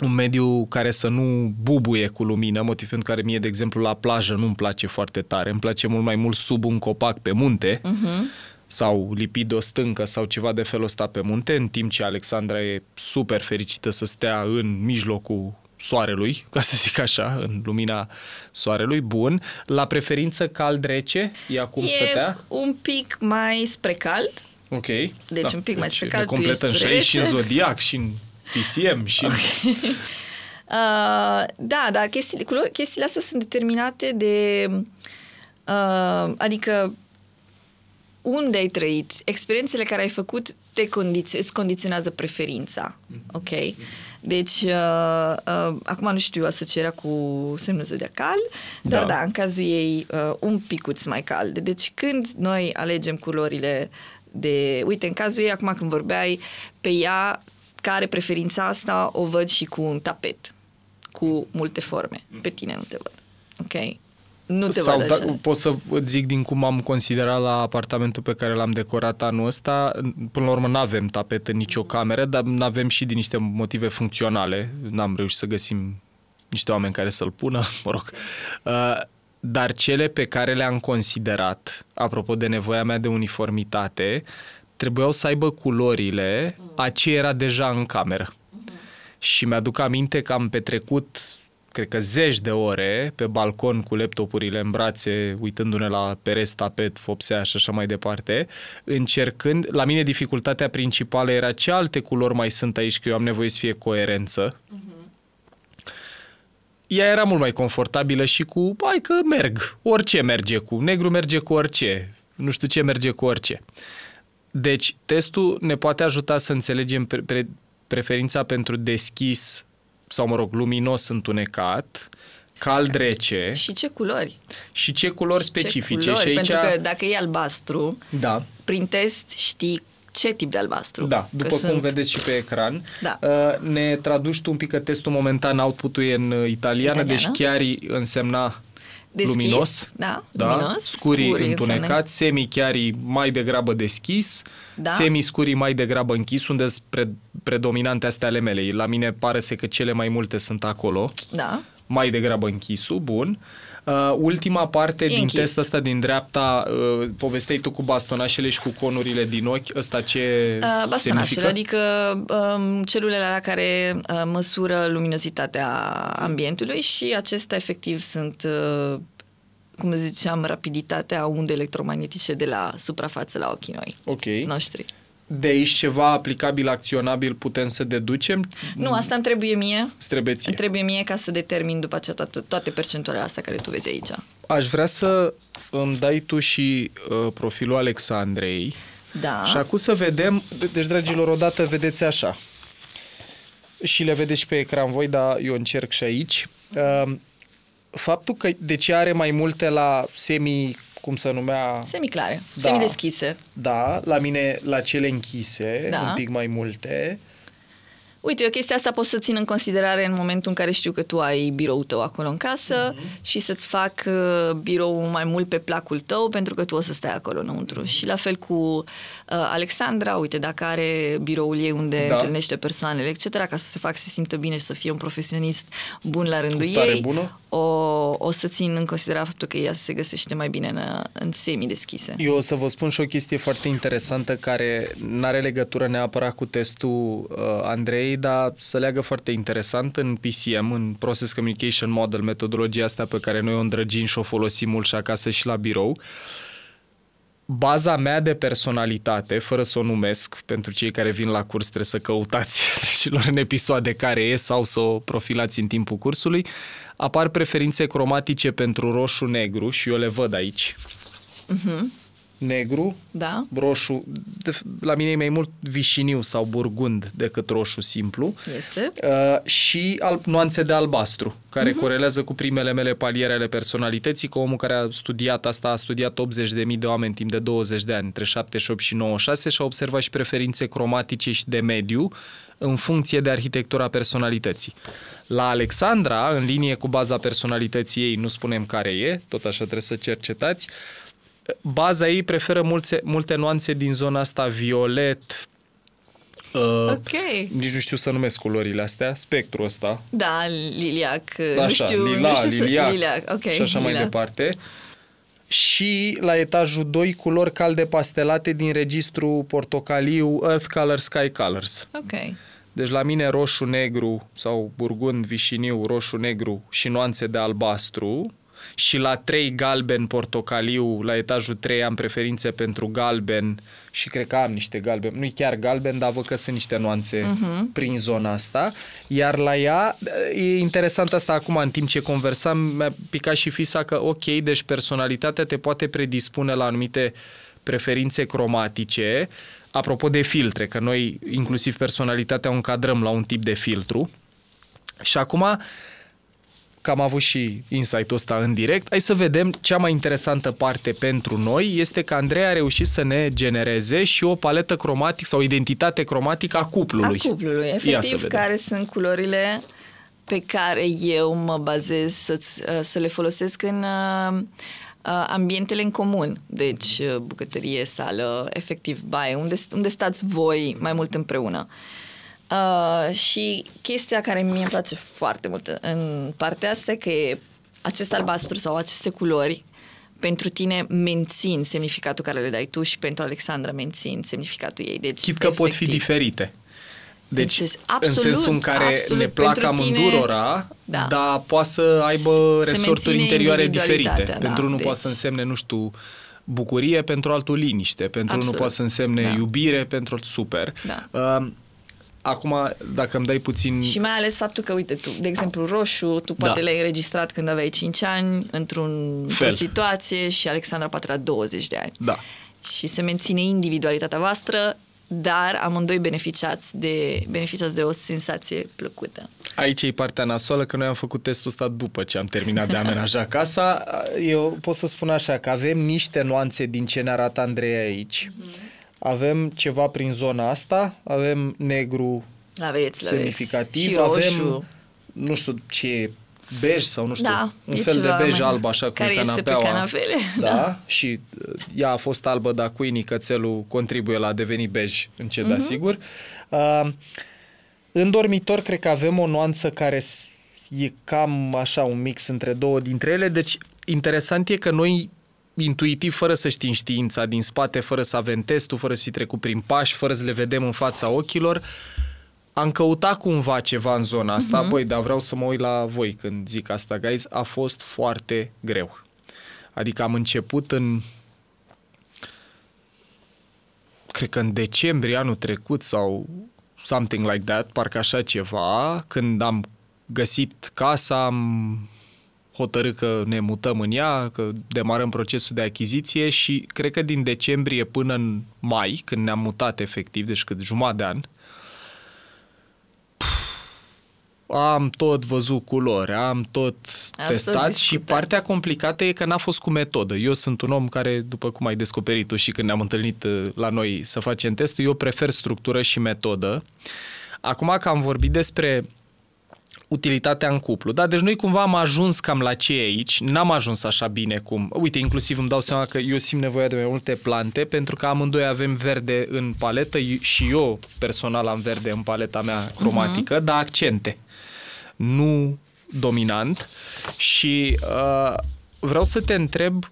un mediu care să nu bubuie cu lumină, motiv pentru care mie, de exemplu, la plajă nu-mi place foarte tare. Îmi place mult mai mult sub un copac pe munte, uh-huh sau lipit o stâncă sau ceva de felul ăsta pe munte, în timp ce Alexandra e super fericită să stea în mijlocul soarelui, ca să zic așa, în lumina soarelui, bun. La preferință cald-rece, ea cum e stătea? un pic mai spre cald. Ok. Deci da. un pic deci mai spre cald. complet în și în zodiac și în PCM și... Okay. uh, da, dar chestiile, chestiile astea sunt determinate de... Uh, adică unde ai trăit, experiențele care ai făcut te condiț- îți condiționează preferința. Mhm. Ok? Deci, uh, uh, acum nu știu asocierea cu semnul zodiacal, dar da, da în cazul ei uh, un picuț mai cald. Deci, când noi alegem culorile de... Uite, în cazul ei, acum când vorbeai, pe ea, care preferința asta, o văd și cu un tapet, cu multe forme. Mhm. Pe tine nu te văd. Ok? Nu te Sau da, pot să zic din cum am considerat la apartamentul pe care l-am decorat anul ăsta. Până la urmă nu avem tapet în nicio cameră, dar nu avem și din niște motive funcționale. N-am reușit să găsim niște oameni care să-l pună, mă rog. Uh, dar cele pe care le-am considerat, apropo de nevoia mea de uniformitate, trebuiau să aibă culorile mm. a ce era deja în cameră. Mm-hmm. Și mi-aduc aminte că am petrecut cred că zeci de ore pe balcon cu laptopurile în brațe, uitându-ne la pereți, tapet, fopsea și așa mai departe, încercând, la mine dificultatea principală era ce alte culori mai sunt aici, că eu am nevoie să fie coerență. Uh-huh. Ea era mult mai confortabilă și cu, bai că merg, orice merge cu, negru merge cu orice, nu știu ce merge cu orice. Deci, testul ne poate ajuta să înțelegem pre- pre- preferința pentru deschis sau mă rog, luminos întunecat, cald rece. Și ce culori. Și ce culori și specifice. Ce culori, și aici... Pentru că dacă e albastru, da. prin test știi ce tip de albastru. Da, după că cum sunt... vedeți și pe ecran. Da. Uh, ne traduci tu un pic că testul momentan output-ul e în italiană, italiană, deci chiar însemna deschis, luminos, da, da, luminos scurii scurii întunecați, semi-chiarii mai degrabă deschis, da. semi-scurii mai degrabă închis, unde sunt pre- predominante astea ale mele. La mine pare să că cele mai multe sunt acolo. Da. Mai degrabă închisul, bun. Uh, Uh, ultima parte e din închis. test ăsta din dreapta, uh, povestei tu cu bastonașele și cu conurile din ochi, ăsta ce uh, Bastonașele, adică um, celulele la care uh, măsură luminozitatea ambientului și acestea efectiv sunt uh, cum ziceam, rapiditatea unde electromagnetice de la suprafață la ochii noi. Ok. Noștri de aici ceva aplicabil, acționabil putem să deducem? Nu, asta îmi trebuie mie. Îți trebuie ție. Îmi trebuie mie ca să determin după aceea toate, toate percentualele astea care tu vezi aici. Aș vrea să îmi dai tu și uh, profilul Alexandrei. Da. Și acum să vedem, deci dragilor, odată vedeți așa. Și le vedeți pe ecran voi, dar eu încerc și aici. Uh, faptul că de ce are mai multe la semi cum se numea... Semiclare, da, semideschise. Da, la mine la cele închise, da. un pic mai multe. Uite, eu chestia asta pot să țin în considerare în momentul în care știu că tu ai biroul tău acolo în casă mm-hmm. și să-ți fac uh, birou mai mult pe placul tău pentru că tu o să stai acolo înăuntru. Mm-hmm. Și la fel cu uh, Alexandra, uite, dacă are biroul ei unde da. întâlnește persoanele, etc., ca să se facă să se simtă bine și să fie un profesionist bun la rândul ei. bună? o, o să țin în considerare faptul că ea se găsește mai bine în, în semi-deschise. Eu o să vă spun și o chestie foarte interesantă care nu are legătură neapărat cu testul uh, Andrei, dar se leagă foarte interesant în PCM, în Process Communication Model, metodologia asta pe care noi o îndrăgim și o folosim mult și acasă și la birou. Uh, baza mea de personalitate, fără să o numesc, pentru cei care vin la curs trebuie să căutați lor în episoade care e sau să o profilați în timpul cursului, apar preferințe cromatice pentru roșu-negru și eu le văd aici. Uh-huh negru, da. roșu, de, la mine e mai mult vișiniu sau burgund decât roșu simplu. Este. Uh, și al, nuanțe de albastru, care uh-huh. corelează cu primele mele paliere ale personalității, că omul care a studiat asta a studiat 80.000 de oameni timp de 20 de ani, între 78 și 96 și a observat și preferințe cromatice și de mediu în funcție de arhitectura personalității. La Alexandra, în linie cu baza personalității ei, nu spunem care e, tot așa trebuie să cercetați, uh, baza ei preferă multe, multe nuanțe din zona asta violet, Uh, ok. Nici nu știu să numesc culorile astea, spectrul ăsta. Da, liliac, Așa, nu știu, lila, nu știu să... liliac, Ok. okay, și așa lila. mai departe. Și la etajul 2 culori calde pastelate din registru portocaliu Earth Color Sky Colors. Ok. Deci la mine roșu-negru sau burgund vișiniu, roșu-negru și nuanțe de albastru și la 3 galben portocaliu, la etajul 3 am preferințe pentru galben și cred că am niște galben, nu-i chiar galben, dar văd că sunt niște nuanțe uh-huh. prin zona asta. Iar la ea, e interesant asta acum, în timp ce conversam, mi-a picat și fisa că, ok, deci personalitatea te poate predispune la anumite preferințe cromatice, apropo de filtre, că noi inclusiv personalitatea o încadrăm la un tip de filtru. Și acum că am avut și insight-ul ăsta în direct, hai să vedem cea mai interesantă parte pentru noi este că Andrei a reușit să ne genereze și o paletă cromatică sau identitate cromatică a cuplului. A cuplului, efectiv, care sunt culorile pe care eu mă bazez să, uh, să le folosesc în uh, uh ambientele în comun, deci uh, bucătărie, sală, efectiv baie, unde, unde stați voi mai mult împreună. Uh, Uh, și chestia care mie îmi place foarte mult în partea asta că acest albastru sau aceste culori pentru tine mențin semnificatul care le dai tu și pentru Alexandra mențin semnificatul ei. Deci, Chit că efectiv. pot fi diferite. Deci, deci absolut, în sensul în care absolut, ne placă amândurora, tine, da. dar poate să aibă resorturi interioare diferite. Da, pentru unul deci... poate să însemne, nu știu, bucurie, pentru altul liniște, pentru unul poate să însemne da. iubire, pentru altul super. Da. Uh, Acum, dacă îmi dai puțin... Și mai ales faptul că, uite, tu, de exemplu, roșu, tu da. poate da. ai înregistrat când aveai 5 ani, într-un Fel. situație și Alexandra poate la 20 de ani. Da. Și se menține individualitatea voastră, dar amândoi beneficiați de, beneficiați de o sensație plăcută. Aici e partea nasoală, că noi am făcut testul ăsta după ce am terminat de amenaja casa. Eu pot să spun așa, că avem niște nuanțe din ce ne arată Andrei aici. Mm-hmm avem ceva prin zona asta, avem negru aveți, semnificativ, și roșu. avem nu știu ce bej sau nu știu, da, un fel de bej alb așa cum care canapeaua. Este pe canapele. Da, da, și uh, ea a fost albă, dar cuinii cățelul contribuie la a deveni bej încet, ce da dar mhm. sigur. Uh, în dormitor cred că avem o nuanță care e cam așa un mix între două dintre ele, deci interesant e că noi intuitiv, fără să știm știința din spate, fără să avem testul, fără să fi trecut prin pași, fără să le vedem în fața ochilor, am căutat cumva ceva în zona asta, uh-huh. băi, dar vreau să mă uit la voi când zic asta, guys, a fost foarte greu. Adică am început în cred că în decembrie anul trecut sau something like that, parcă așa ceva, când am găsit casa, am hotărât că ne mutăm în ea, că demarăm procesul de achiziție și cred că din decembrie până în mai, când ne-am mutat efectiv, deci cât jumătate de an, am tot văzut culori, am tot Asta testat și partea complicată e că n-a fost cu metodă. Eu sunt un om care, după cum ai descoperit tu și când ne-am întâlnit uh, la noi să facem testul, eu prefer structură și metodă. Acum că am vorbit despre utilitatea în cuplu. Da? Deci noi cumva am ajuns cam la ce e aici, n-am ajuns așa bine cum. Uite, inclusiv îmi dau seama că eu simt nevoia de mai multe plante pentru că amândoi avem verde în paletă și eu personal am verde în paleta mea mhm. cromatică, uh-huh. dar accente. Nu dominant și uh, vreau să te întreb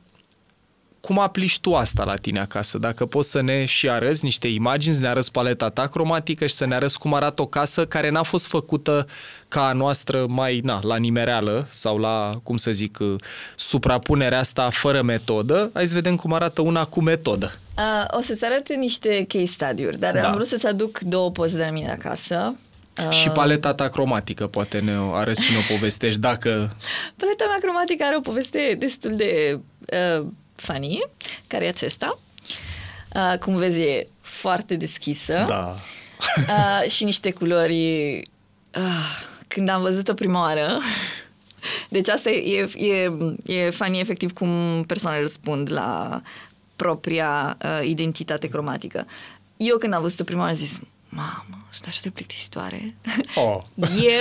cum aplici tu asta la tine acasă? Dacă poți să ne și arăți niște imagini, să ne arăți paleta ta cromatică și să ne arăți cum arată o casă care n-a fost făcută ca a noastră mai na, la nimereală sau la, cum să zic, uh, suprapunerea asta fără metodă, hai să vedem cum arată una cu metodă. Uh, o să-ți arăt niște case study-uri, dar da. am vrut să-ți aduc două poze de la mine acasă. Uh, și paleta ta cromatică, poate ne arăți și ne o povestești, dacă... Paleta mea cromatică are o poveste destul de uh, Fanny, care e acesta. Uh, cum vezi, e foarte deschisă. Da. uh, și niște culori... Uh, când am văzut-o prima oară... deci asta e, e, e Fanny efectiv cum persoanele răspund la propria uh, identitate cromatică. Eu când am văzut-o prima oară am zis, mamă, sunt așa de plictisitoare. Oh,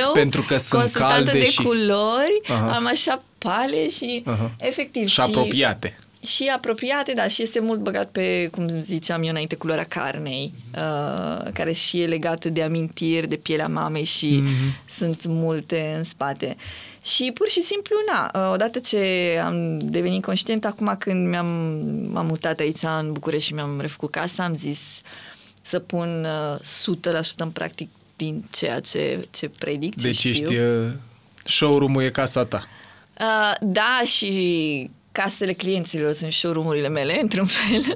Eu, pentru că sunt calde de și... culori, uh-huh. am așa pale și uh-huh. efectiv. Și, și apropiate și apropiate, dar și este mult băgat pe, cum ziceam eu înainte, culoarea carnei, uh, care și e legată de amintiri, de pielea mamei și mm-hmm. sunt multe în spate. Și pur și simplu, na, uh, odată ce am devenit conștient, acum când mi-am am mutat aici în București și mi-am refăcut casa, am zis să pun uh, 100% în practic din ceea ce, ce predic. Deci știu. ești, uh, showroom-ul e casa ta. Uh, da, și casele clienților sunt showroom-urile mele, într-un fel,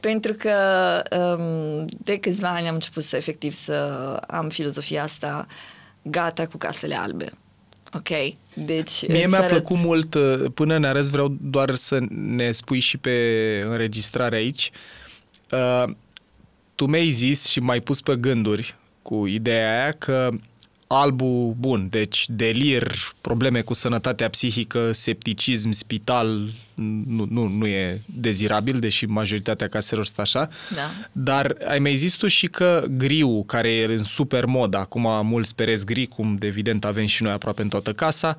pentru că um, de câțiva ani am început să efectiv să am filozofia asta gata cu casele albe. Ok, deci... Mie mi-a arăt... plăcut mult, uh, până ne arăți vreau doar să ne spui și pe înregistrare aici. Uh, tu mi-ai zis și m-ai pus pe gânduri cu ideea aia că Albu, bun, deci delir, probleme cu sănătatea psihică, septicism, spital, nu, nu, nu e dezirabil, deși majoritatea caselor sunt așa. Da. Dar ai mai zis tu și că griu, care e în super mod, acum mulți perezi gri, cum de evident avem și noi aproape în toată casa,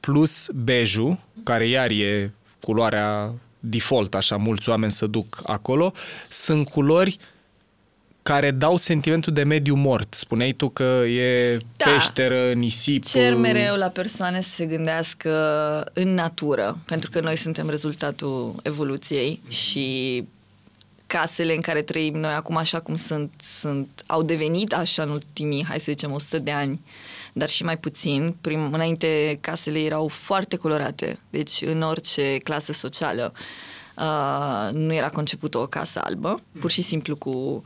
plus bejul, care iar e culoarea default, așa, mulți oameni se duc acolo, sunt culori uh, care dau sentimentul de mediu mort. Spuneai tu că e da. peșteră, nisip. Cer mereu la persoane să se gândească în natură, pentru că noi suntem rezultatul evoluției și casele în care trăim noi acum așa cum sunt, sunt au devenit așa în ultimii, hai să zicem, 100 de ani, dar și mai puțin. Prim, înainte casele erau foarte colorate, deci în orice clasă socială uh, nu era concepută o casă albă, pur și simplu cu uh,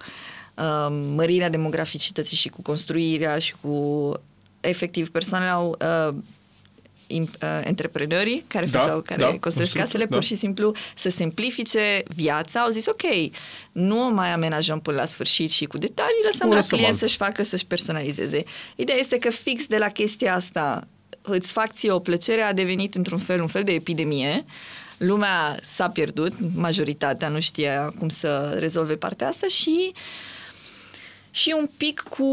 Um, mărirea demograficității și cu construirea și cu efectiv persoanele au uh, in, uh, antreprenorii care da, făceau, care da, construiesc casele, da. pur și simplu să simplifice viața, au zis ok, nu o mai amenajăm până la sfârșit și cu detalii, lăsăm la client să-și facă, să-și personalizeze. Ideea este că fix de la chestia asta îți fac ție o plăcere a devenit într-un fel un fel de epidemie. Lumea s-a pierdut, majoritatea nu știa cum să rezolve partea asta și uh, și un pic cu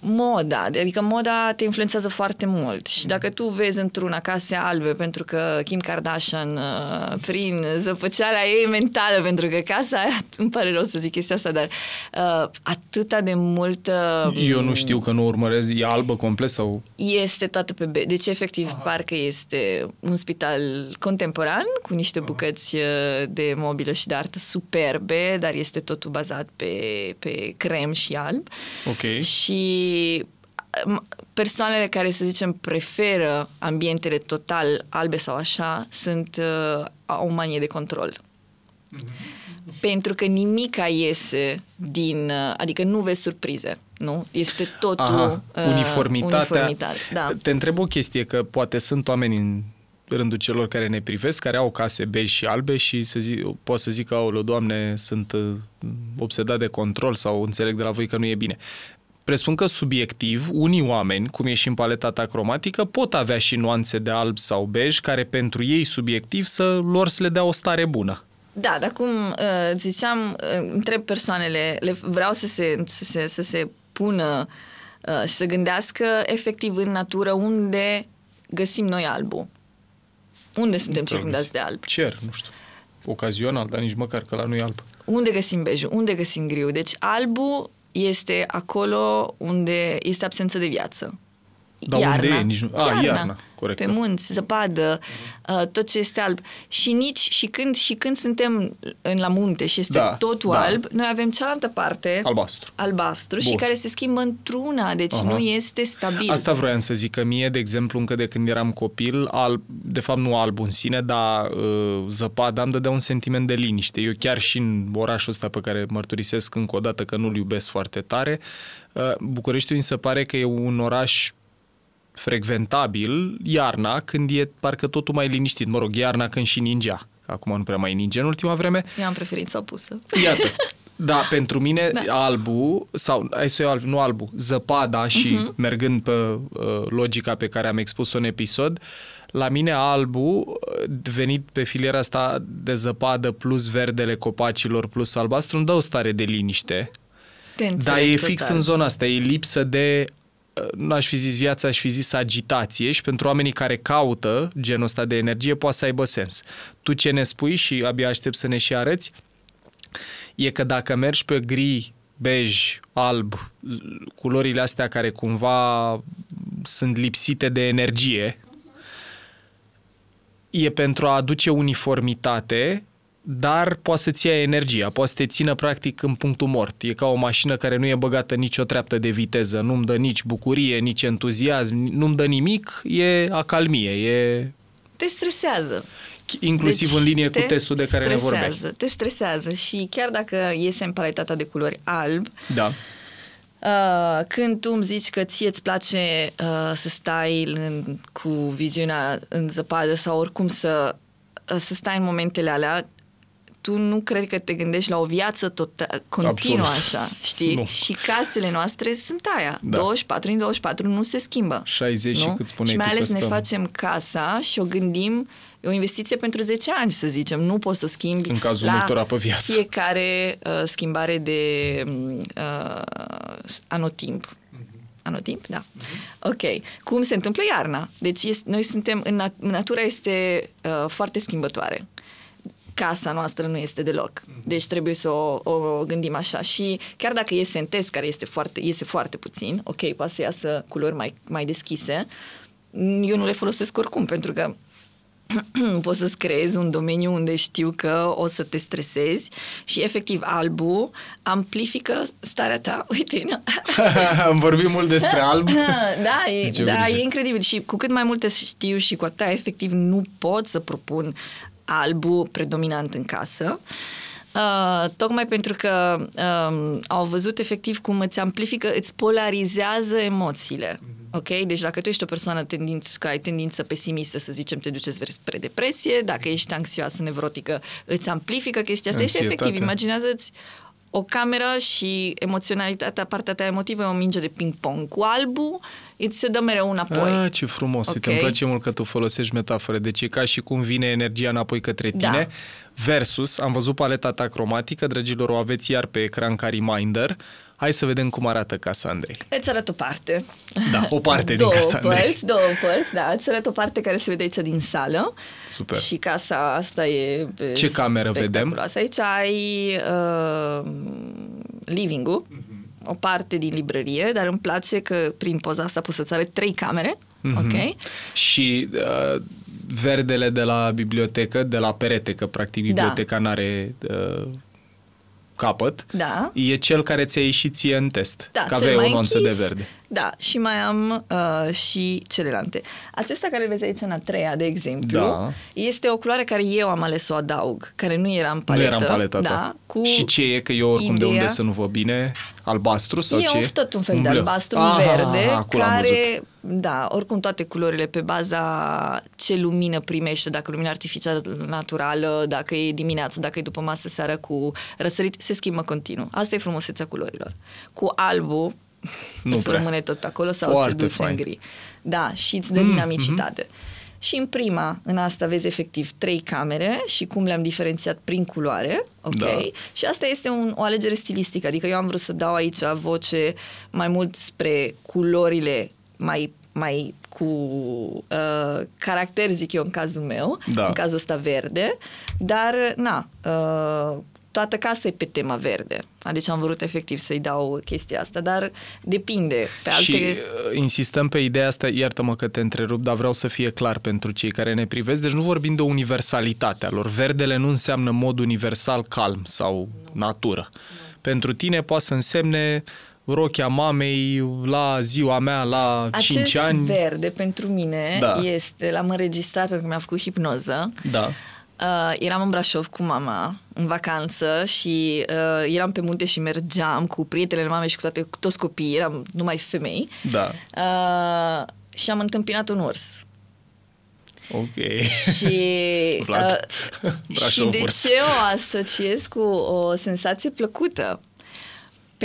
moda, adică moda te influențează foarte mult și dacă tu vezi într-una case albe pentru că Kim Kardashian uh, prin zăpăceala ei mentală pentru că casa aia, îmi pare rău să zic chestia asta, dar uh, atâta de multă... Mm, Eu nu știu că nu urmărezi e albă complet sau... Este toată pe... Be- deci efectiv Aha. parcă este un spital contemporan cu niște bucăți uh, de mobilă și de artă superbe, dar este totul bazat pe, pe crem crem și alb. Ok. Și persoanele care, să zicem, preferă ambientele total albe sau așa, sunt, uh, au o manie de control. Mm-hmm. Pentru că nimica iese din, uh, adică nu vezi surprize, nu? Este totul Aha, uh, uniformitatea. Uh, uniformitate. Da. Te întreb o chestie, că poate sunt oameni în rândul celor care ne privesc, care au case beji și albe și să zi, poate să zică, o doamne, sunt uh, obsedat de control sau înțeleg de la voi că nu e bine. Presupun că subiectiv, unii oameni, cum e și în paleta ta cromatică, pot avea și nuanțe de alb sau bej care pentru ei subiectiv să lor să le dea o stare bună. Da, dar cum uh, ziceam, uh, întreb persoanele, le vreau să se, să se, să se pună și să gândească efectiv în natură unde găsim noi albul. Unde suntem circundați de alb? Cer, nu știu. Ocazional, dar nici măcar că la nu e alb. Unde găsim bejul? Unde găsim griu? Deci albul este acolo unde este absență de viață. Dar iarna. unde e? Nici nu... A, ah, iarna. iarna. Corect. Pe da. munți, zăpadă, mhm. uh tot ce este alb. Și nici și când și când suntem în la munte și este da, totul da. alb, noi avem cealaltă parte albastru. Albastru Bun. și care se schimbă într-una, deci Aha. nu este stabil. Asta vroiam să zic că mie, de exemplu, încă de când eram copil, alb, de fapt nu alb în sine, dar uh, zăpada îmi dădea un sentiment de liniște. Eu chiar și în orașul ăsta pe care mărturisesc încă o dată că nu-l iubesc foarte tare, uh, Bucureștiul mi se pare că e un oraș frecventabil iarna, când e parcă totul mai liniștit. Mă rog, iarna când și ningea. Acum nu prea mai ninge în ultima vreme. Eu am preferința opusă. Iată. Da, pentru mine da. albul, sau ai să alb, nu albul, zăpada și uh-huh. mergând pe uh, logica pe care am expus-o în episod, la mine albul, uh, venit pe filiera asta de zăpadă plus verdele copacilor plus albastru, îmi dă o stare de liniște. Dar e fix în zona asta, e lipsă de nu aș fi zis viața, aș fi zis agitație și pentru oamenii care caută genul ăsta de energie poate să aibă sens. Tu ce ne spui și abia aștept să ne și arăți, e că dacă mergi pe gri, bej, alb, culorile astea care cumva sunt lipsite de energie, e pentru a aduce uniformitate dar poate să-ți ia energia, poate să te țină practic în punctul mort. E ca o mașină care nu e băgată nicio treaptă de viteză, nu-mi dă nici bucurie, nici entuziasm, nu-mi dă nimic, e acalmie, e... Te stresează. Inclusiv deci în linie cu testul de care ne vorbeai. Te stresează și chiar dacă iese în paletata de culori alb, da. Uh, când tu îmi zici că ție îți place uh, să stai în, cu viziunea în zăpadă sau oricum să, uh, să stai în momentele alea, tu nu cred că te gândești la o viață tot continuă Absolut. așa, știi? Nu. Și casele noastre sunt aia. Da. 24 în 24 nu se schimbă. 60 nu? și cât spuneai Și mai ales ne stăm. facem casa și o gândim e o investiție pentru 10 ani, să zicem. Nu poți să o schimbi în cazul la multora pe viață. fiecare uh, schimbare de uh, anotimp. Mhm. Anotimp, da. Mhm. Ok. Cum se întâmplă iarna? Deci este, noi suntem, în nat- natura este uh, foarte schimbătoare casa noastră nu este deloc. Mhm. Deci trebuie să o, o gândim așa. Și chiar dacă iese în test, care este foarte, iese foarte puțin, ok, poate să iasă culori mai, mai deschise, eu nu le folosesc oricum, pentru că poți să-ți creezi un domeniu unde știu că o să te stresezi și efectiv albul amplifică starea ta. Uite, na. Am vorbit mult despre alb. da, deci e, da e incredibil și cu cât mai multe știu și cu atât efectiv nu pot să propun albul predominant în casă. Uh, tocmai pentru că um, uh, au văzut efectiv cum îți amplifică, îți polarizează emoțiile. Mhm. Ok? Deci dacă tu ești o persoană tendinț, că ai tendință pesimistă, să zicem, te duce spre depresie, dacă ești anxioasă, nevrotică, îți amplifică chestia asta deci, Anxietate. și efectiv imaginează-ți o cameră și emoționalitatea, partea ta emotivă e o minge de ping-pong. Cu albul îți se dă mereu înapoi. Ah, ce frumos! Okay. îmi place mult că tu folosești metafore. Deci e ca și cum vine energia înapoi către da. tine. Da. Versus, am văzut paleta ta cromatică, dragilor, o aveți iar pe ecran ca reminder. Hai să vedem cum arată casa Andrei. Îți arăt o parte. Da, o parte din casa părți, Andrei. Părți, două părți, da. Îți arăt o parte care se vede aici din sală. Super. Și casa asta e... Ce cameră vedem? Aici ai uh, living-ul, uh-huh. o parte din librărie, dar îmi place că prin poza asta poți să-ți arăt trei camere. Mm-hmm. Ok? Și uh, verdele de la bibliotecă, de la perete, că practic da. biblioteca da. n are uh, ă, capăt, da. e cel care ți-a ieșit ție în test. Da, că aveai o nuanță închis, de verde. Da, și mai am uh, și celelalte. Acesta care vezi aici în a treia, de exemplu, da. este o culoare care eu am ales să o adaug, care nu era în paletă. Nu era în paletă, da. da cu și ce e? Că eu oricum ideea... de unde să nu vă bine? Albastru sau e ce? E tot un fel de albastru, un verde, ah, care da, oricum toate culorile pe baza ce lumină primește, dacă lumina artificială naturală, dacă e dimineață, dacă e după masă, seară cu răsărit, se schimbă continuu. Asta e frumusețea culorilor. Cu albul, nu prea. rămâne tot pe acolo sau Foarte se duce fain. în gri. Da, și îți dă mm, dinamicitate. Mm-hmm. Și în prima, în asta vezi efectiv trei camere și cum le-am diferențiat prin culoare, ok? Da. Și asta este un, o alegere stilistică, adică eu am vrut să dau aici voce mai mult spre culorile mai, mai cu uh, caracter, zic eu, în cazul meu, da. în cazul ăsta verde, dar, na, uh, toată casa e pe tema verde. Adică am vrut efectiv să-i dau chestia asta, dar depinde. Pe alte... Și uh, insistăm pe ideea asta, iartă-mă că te întrerup, dar vreau să fie clar pentru cei care ne privesc. Deci nu vorbim de universalitatea lor. Verdele nu înseamnă mod universal calm sau nu. natură. Nu. Pentru tine poate să însemne uh, rochea mamei la ziua mea la Acest 5 ani. Acest verde pentru mine da. este, l-am înregistrat pentru că mi-a făcut hipnoză. Da. Uh, eram în Brașov cu mama în vacanță și uh, eram pe munte și mergeam cu prietenele mamei și cu, toate, cu toți copiii, eram numai femei. Da. Uh, și am întâmpinat un urs. Ok. Și, uh, și de ce o asociez cu o senzație plăcută?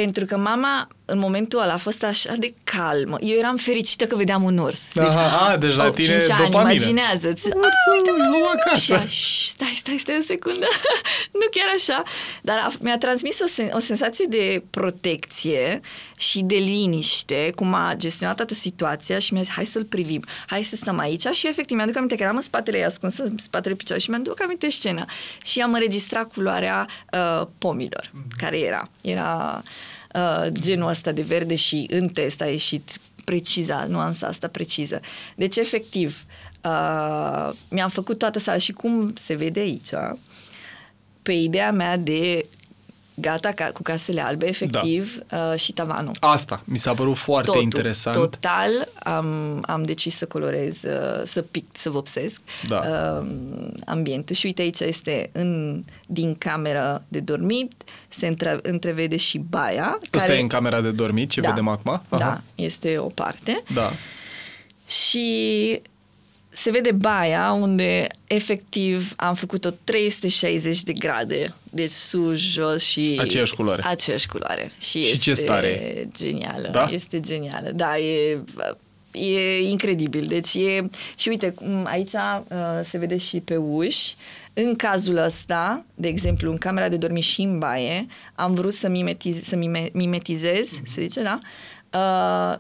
Pentru că mama, în momentul ăla, a fost așa de calmă. Eu eram fericită că vedeam un urs. Deci, Aha, deci, a, deci la oh, tine dopamină. imaginează-ți. Urs, uite, nu acasă. Și stai, stai, stai o secundă, nu chiar așa, dar a, mi-a transmis o, sen- o senzație de protecție și de liniște, cum a gestionat toată situația și mi-a zis, hai să-l privim, hai să stăm aici și efectiv mi-aduc aminte că eram în spatele ei ascunsă, în spatele picioare și mi-aduc aminte scena și am înregistrat culoarea uh, pomilor, mm-hmm. care era, era uh, genul ăsta de verde și în test a ieșit preciza, nuanța asta preciză. Deci, efectiv, uh, Uh, mi-am făcut toată sala și cum se vede aici, pe ideea mea de gata ca, cu casele albe, efectiv, da. uh, și tavanul. Asta mi s-a părut foarte Totul, interesant. Total, am, am decis să colorez, uh, să pic, să vopsesc da. uh, ambientul. Și uite aici este în, din camera de dormit, se între, întrevede și baia. Asta care... e în camera de dormit, ce da. vedem acum. Da, Aha. Da, este o parte. Da. Și se vede baia unde efectiv am făcut-o 360 de grade de deci sus, jos și... Aceeași culoare. Aceeași culoare. Și, și este ce stare. genială. Da? Este genială. Da, e, e incredibil. Deci e... Și uite, aici uh, se vede și pe uși. În cazul ăsta, de exemplu, în camera de dormit și în baie, am vrut să, mimetiz, să mime, mimetizez, mm-hmm. se zice, da? Uh,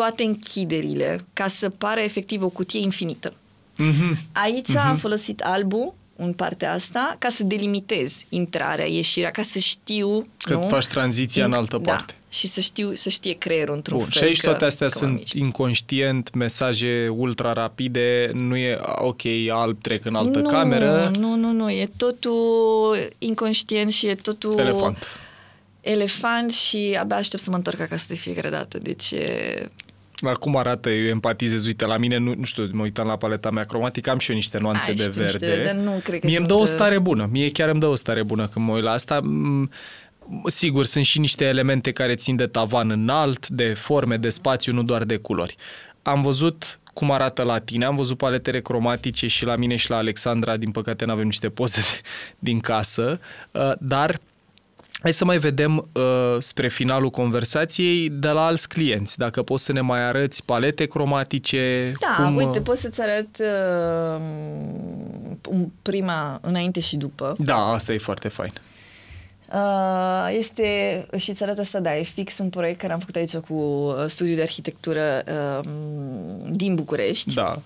toate închiderile ca să pare efectiv o cutie infinită. Mm-hmm. Aici mm-hmm. am folosit albul în partea asta ca să delimitez intrarea, ieșirea, ca să știu... Că nu? faci tranziția In... în altă da. parte. Și să, știu, să știe creierul într-un Bun. fel. Și aici că, toate astea sunt mici. inconștient, mesaje ultra rapide, nu e ok, alb trec în altă nu, cameră. Nu, nu, nu, e totul inconștient și e totul... Elefant elefant și abia aștept să mă întorc acasă de fiecare dată. Deci e... La cum arată, eu empatizez, uite, la mine, nu, nu știu, mă uitam la paleta mea cromatică, am și eu niște nuanțe Ai, de știu, verde. Niște, nu cred că Mie îmi dă o uh, stare bună, mie chiar îmi dă o stare bună când mă uit la asta. Mm, sigur, sunt și niște elemente care țin de tavan înalt, de forme, de spațiu, nu doar de culori. Am văzut cum arată la tine. Am văzut paletele cromatice și la mine și la Alexandra, din păcate nu avem niște poze din casă, uh, dar Hai să mai vedem uh, spre finalul conversației de la alți clienți, dacă poți să ne mai arăți palete cromatice. Da, cum... Uh, uite, pot să-ți arăt uh, prima înainte și după. Da, asta e foarte fain. Uh, este, și ți arăt asta, da, e fix un proiect care am făcut aici cu uh, studiul de arhitectură uh, din București. Da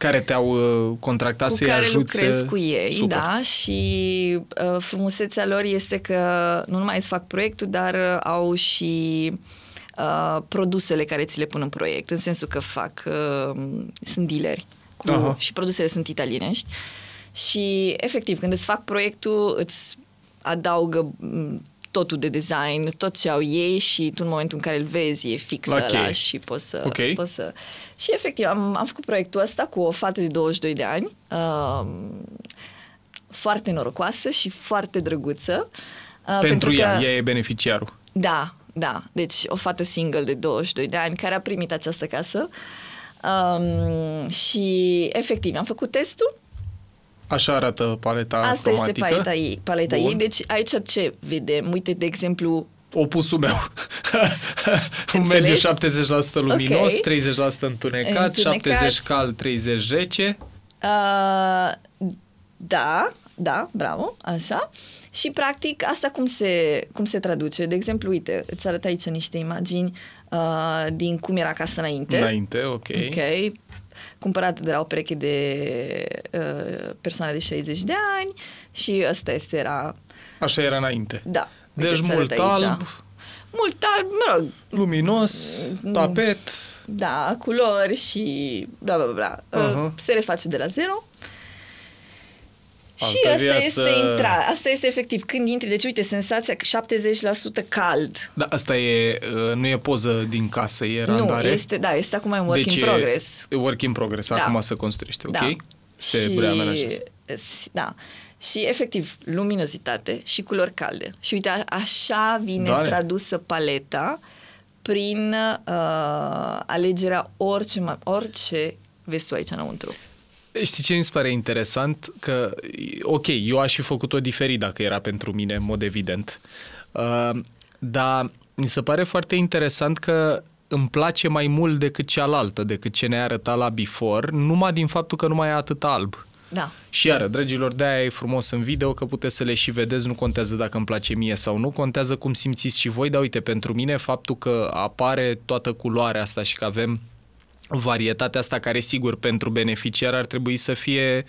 care te-au uh, contractat să-i ajut Lucrez să... cu ei, da, Super. da, și uh, frumusețea lor este că nu numai îți fac proiectul, dar uh, au și uh, produsele care ți le pun în proiect, în sensul că fac, uh, sunt dealeri cu, și produsele sunt italienești. Și efectiv, când îți fac proiectul, îți adaugă mm, totul de design, tot ce au ei și tu în momentul în care îl vezi e fix okay. ăla și poți să, okay. poți să... Și efectiv am, am făcut proiectul ăsta cu o fată de 22 de ani, uh, foarte norocoasă și foarte drăguță. Uh, pentru, pentru ea, că... ea e beneficiarul. Da, da. Deci o fată single de 22 de ani care a primit această casă. Um, și efectiv am făcut testul Așa arată paleta Asta cromatică. este paleta ei. Paleta ei. Deci aici ce vedem? Uite, de exemplu, opusul meu. un mediu 70% luminos, okay. 30% întunecat, întunecat, 70% cal, 30% rece. Uh, da, da, bravo, așa. Și practic asta cum se, cum se traduce? De exemplu, uite, îți arăt aici niște imagini uh, din cum era casa înainte. Înainte, ok. Ok, cumpărat de la o pereche de uh, persoane de 60 de ani și ăsta este, era... Așa era înainte. Da. Deci mult aici. alb. Mult alb, mă rog. Luminos, mm, tapet. Da, culori și bla bla bla. Uh-huh. Se reface de la zero Altă și asta viață... este intra, asta este efectiv când intri, deci uite, senzația 70% cald. Da, asta e, uh, nu e poză din casă, e randare. Nu, este, da, este acum un work deci in progress. E work in progress, da. acum se construiește, ok? Da. Se și... amenajez. Da. Și efectiv, luminozitate și culori calde. Și uite, așa vine Doare. tradusă paleta prin uh, alegerea orice, orice vezi tu aici înăuntru. Știi ce mi se pare interesant? Că, ok, eu aș fi făcut-o diferit dacă era pentru mine, în mod evident. Uh, dar mi se pare foarte interesant că îmi place mai mult decât cealaltă, decât ce ne-a arătat la before, numai din faptul că nu mai e atât alb. Da. Și iară, dragilor, de-aia e frumos în video că puteți să le și vedeți, nu contează dacă îmi place mie sau nu, contează cum simțiți și voi, dar uite, pentru mine faptul că apare toată culoarea asta și că avem varietatea asta care, sigur, pentru beneficiar ar trebui să fie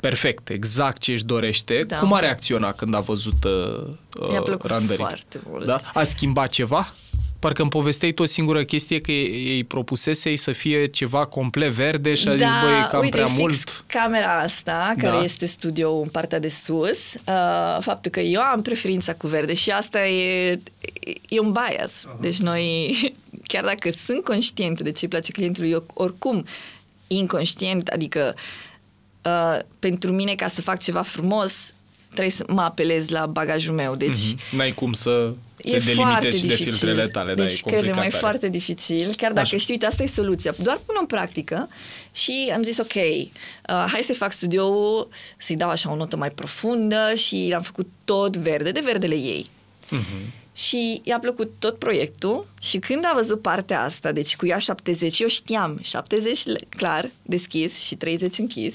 perfect, exact ce își dorește. Da. Cum a reacționat când a văzut uh, uh Mi-a plăcut foarte mult. Da? A schimbat ceva? Parcă îmi povesteai tu o singură chestie că ei, propusese să fie ceva complet verde și a da, zis, băi, cam uite, prea fix mult. camera asta, care da. este studio în partea de sus, uh, faptul că eu am preferința cu verde și asta e, e un bias. Uh-huh. Deci noi chiar dacă sunt conștientă de ce îi place clientului, eu oricum inconștient, adică uh, pentru mine ca să fac ceva frumos trebuie să mă apelez la bagajul meu. Deci mm-hmm. n-ai cum să te e delimitezi și de filtrele tale. Da, deci, da, crede mai foarte dificil, chiar dacă Așa. știi, asta e soluția. Doar pun în practică și am zis, ok, uh, hai să fac studioul, să-i dau așa o notă mai profundă și l-am făcut tot verde, de verdele ei. Mm-hmm și i-a plăcut tot proiectul și când a văzut partea asta, deci cu ea 70, eu știam 70 clar deschis și 30 închis,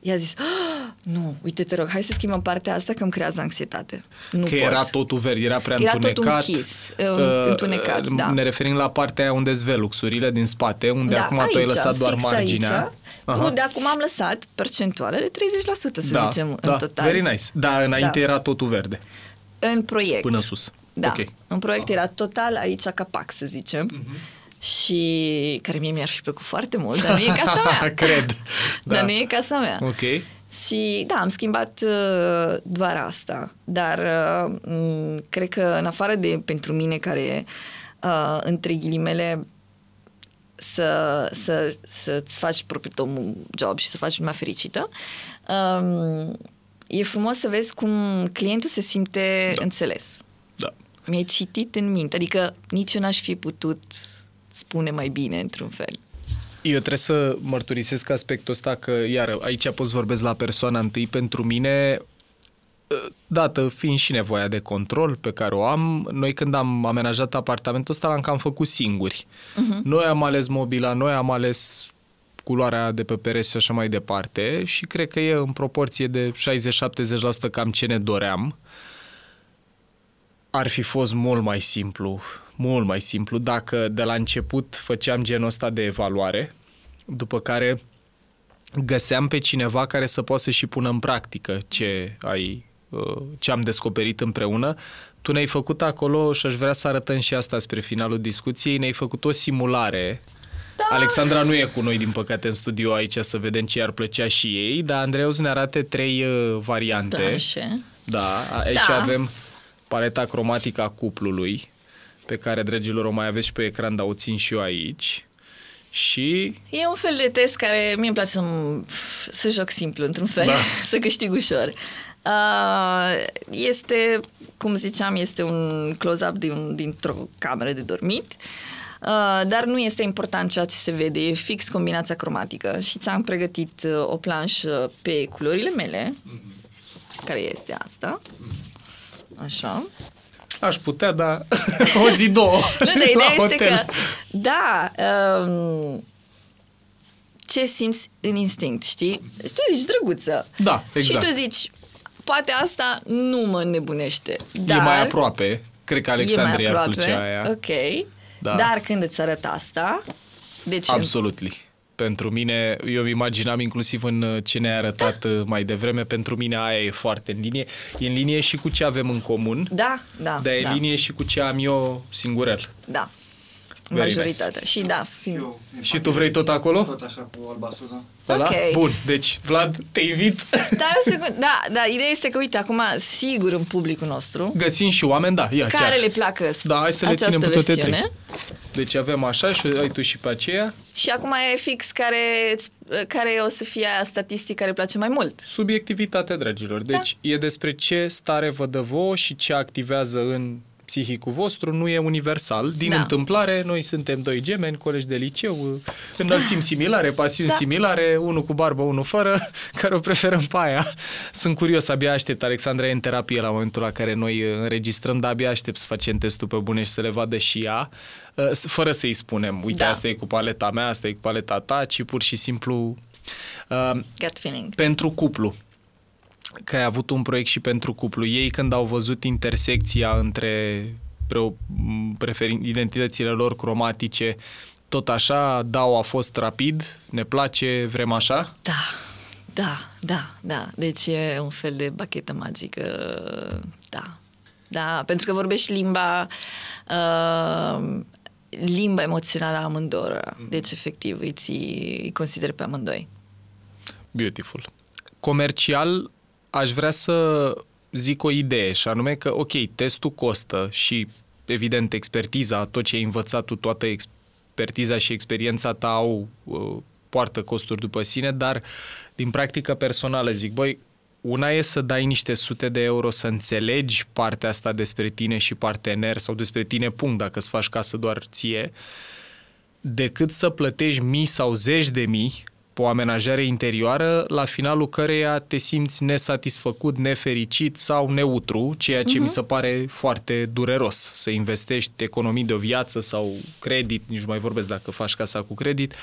i-a zis, ah, nu, uite, te rog, hai să schimbăm partea asta că îmi creează anxietate. Nu că pot. era totul verde era prea era întunecat. Totul închis, um, uh, întunecat, uh, da. Ne referim la partea aia unde sunt luxurile din spate, unde da, acum aici, tu ai lăsat doar marginea. Aici. Aha. Nu, de acum am lăsat percentuale de 30%, să da, zicem, da, în total. Very nice. Da, înainte da. era totul verde. În proiect. Până sus. Da. Okay. Un proiect Aha. era total aici capac, să zicem. Mm-hmm. și care mie mi-ar fi plăcut foarte mult, dar nu e casa mea. Cred. Da. Dar nu e casa mea. Ok. Și da, am schimbat uh, doar asta, dar uh, cred că în afară de pentru mine care uh, între ghilimele să, să, să-ți faci propriul tău job și să faci lumea fericită, uh, e frumos să vezi cum clientul se simte da. înțeles mi-ai citit în minte, adică nici eu n-aș fi putut spune mai bine într-un fel. Eu trebuie să mărturisesc aspectul ăsta că, iară, aici pot să vorbesc la persoana întâi. Pentru mine, ă, dată fiind și nevoia de control pe care o am, noi când am amenajat apartamentul ăsta l-am cam făcut singuri. Uh-huh. Noi am ales mobila, noi am ales culoarea de pe pereți și așa mai departe și cred că e în proporție de 60-70% cam ce ne doream. Uh, ar fi fost mult mai simplu, mult mai simplu dacă de la început făceam genul ăsta de evaluare, după care găseam pe cineva care să poată să și pună în practică ce ai uh, ce am descoperit împreună. Tu ne-ai făcut acolo și aș vrea să arătăm și asta spre finalul discuției, ne-ai făcut o simulare da. Alexandra nu e cu noi, din păcate, în studio aici să vedem ce ar plăcea și ei, dar Andreus ne arată trei uh, variante. Da, așa. da aici da. avem paleta cromatică a cuplului, pe care, dragilor, o mai aveți și pe ecran, dar o țin și eu aici. Și... E un fel de test care mie îmi place să, să joc simplu, într-un fel, da. să câștig ușor. Este, cum ziceam, este un close-up din, dintr-o cameră de dormit, dar nu este important ceea ce se vede, e fix combinația cromatică. Și ți-am pregătit uh, o planșă pe culorile mele, mhm. care este asta. Mm-hmm Așa. Aș putea, da. o zi, două. nu, dar ideea este hotel. că, da, um, ce simți în instinct, știi? Tu zici drăguță. Da, exact. Și tu exact. zici, poate asta nu mă nebunește. Dar e mai aproape. Cred că Alexandria ar plăcea aia. Ok. Da. Dar când îți arăt asta, deci... Absolutely. În pentru mine, eu îmi imaginam inclusiv în uh, ce ne-ai arătat da. mai devreme, pentru mine aia e foarte în linie. E în linie și cu ce avem în comun. Da, da. Dar e da. în linie și cu ce am eu singurel. Da. Very majoritatea. Nice. Și da, film. Și tu vrei tot acolo? Tot așa cu albastru, da? Okay. Bun, deci Vlad, te invit. Stai o secundă. Da, da, ideea este că, uite, acum, sigur, în publicul nostru... Găsim și oameni, da, ia, Care chiar. le placă da, hai să le ținem pe toate trei. Deci avem așa și ai tu și pe aceea. Și acum e fix care, care o să fie aia statistică care place mai mult. Subiectivitatea, dragilor. Da. Deci da. e despre ce stare vă dă vouă și ce activează în psihicul vostru nu e universal. Din da. întâmplare, noi suntem doi gemeni, colegi de liceu, înălțim da. similare, da. pasiuni da. similare, unul cu barbă, unul fără, care o preferăm pe aia. Sunt curios, abia aștept. Alexandra e în terapie la momentul la care noi înregistrăm, dar abia aștept să facem testul pe bune și să le vadă și ea. Uh, fără să-i spunem, uite, da. asta e cu paleta mea, asta e cu paleta ta, ci pur și simplu uh, feeling. pentru cuplu. Că ai avut un proiect și pentru cuplu. Ei când au văzut intersecția între pre- preferin- identitățile lor cromatice, tot așa, dau a fost rapid, ne place, vrem așa? Da. Da, da, da. Deci e un fel de bachetă magică. Da. Da, pentru că vorbești limba uh, limba emoțională a amândorora. Mm-hmm. Deci, efectiv, îi, ții, îi consider pe amândoi. Beautiful. Comercial, aș vrea să zic o idee și anume că, ok, testul costă și, evident, expertiza, tot ce ai învățat tu, toată expertiza și experiența ta au, uh, poartă costuri după sine, dar din practică personală zic, băi, una e să dai niște sute de euro să înțelegi partea asta despre tine și partener sau despre tine punct, dacă îți faci casă doar ție, decât să plătești mii sau zeci de mii pe o amenajare interioară, la finalul căreia te simți nesatisfăcut, nefericit sau neutru, ceea ce uh-huh. mi mhm. se pare foarte dureros să investești economii de o viață sau credit, nici nu mai vorbesc dacă faci casa cu credit.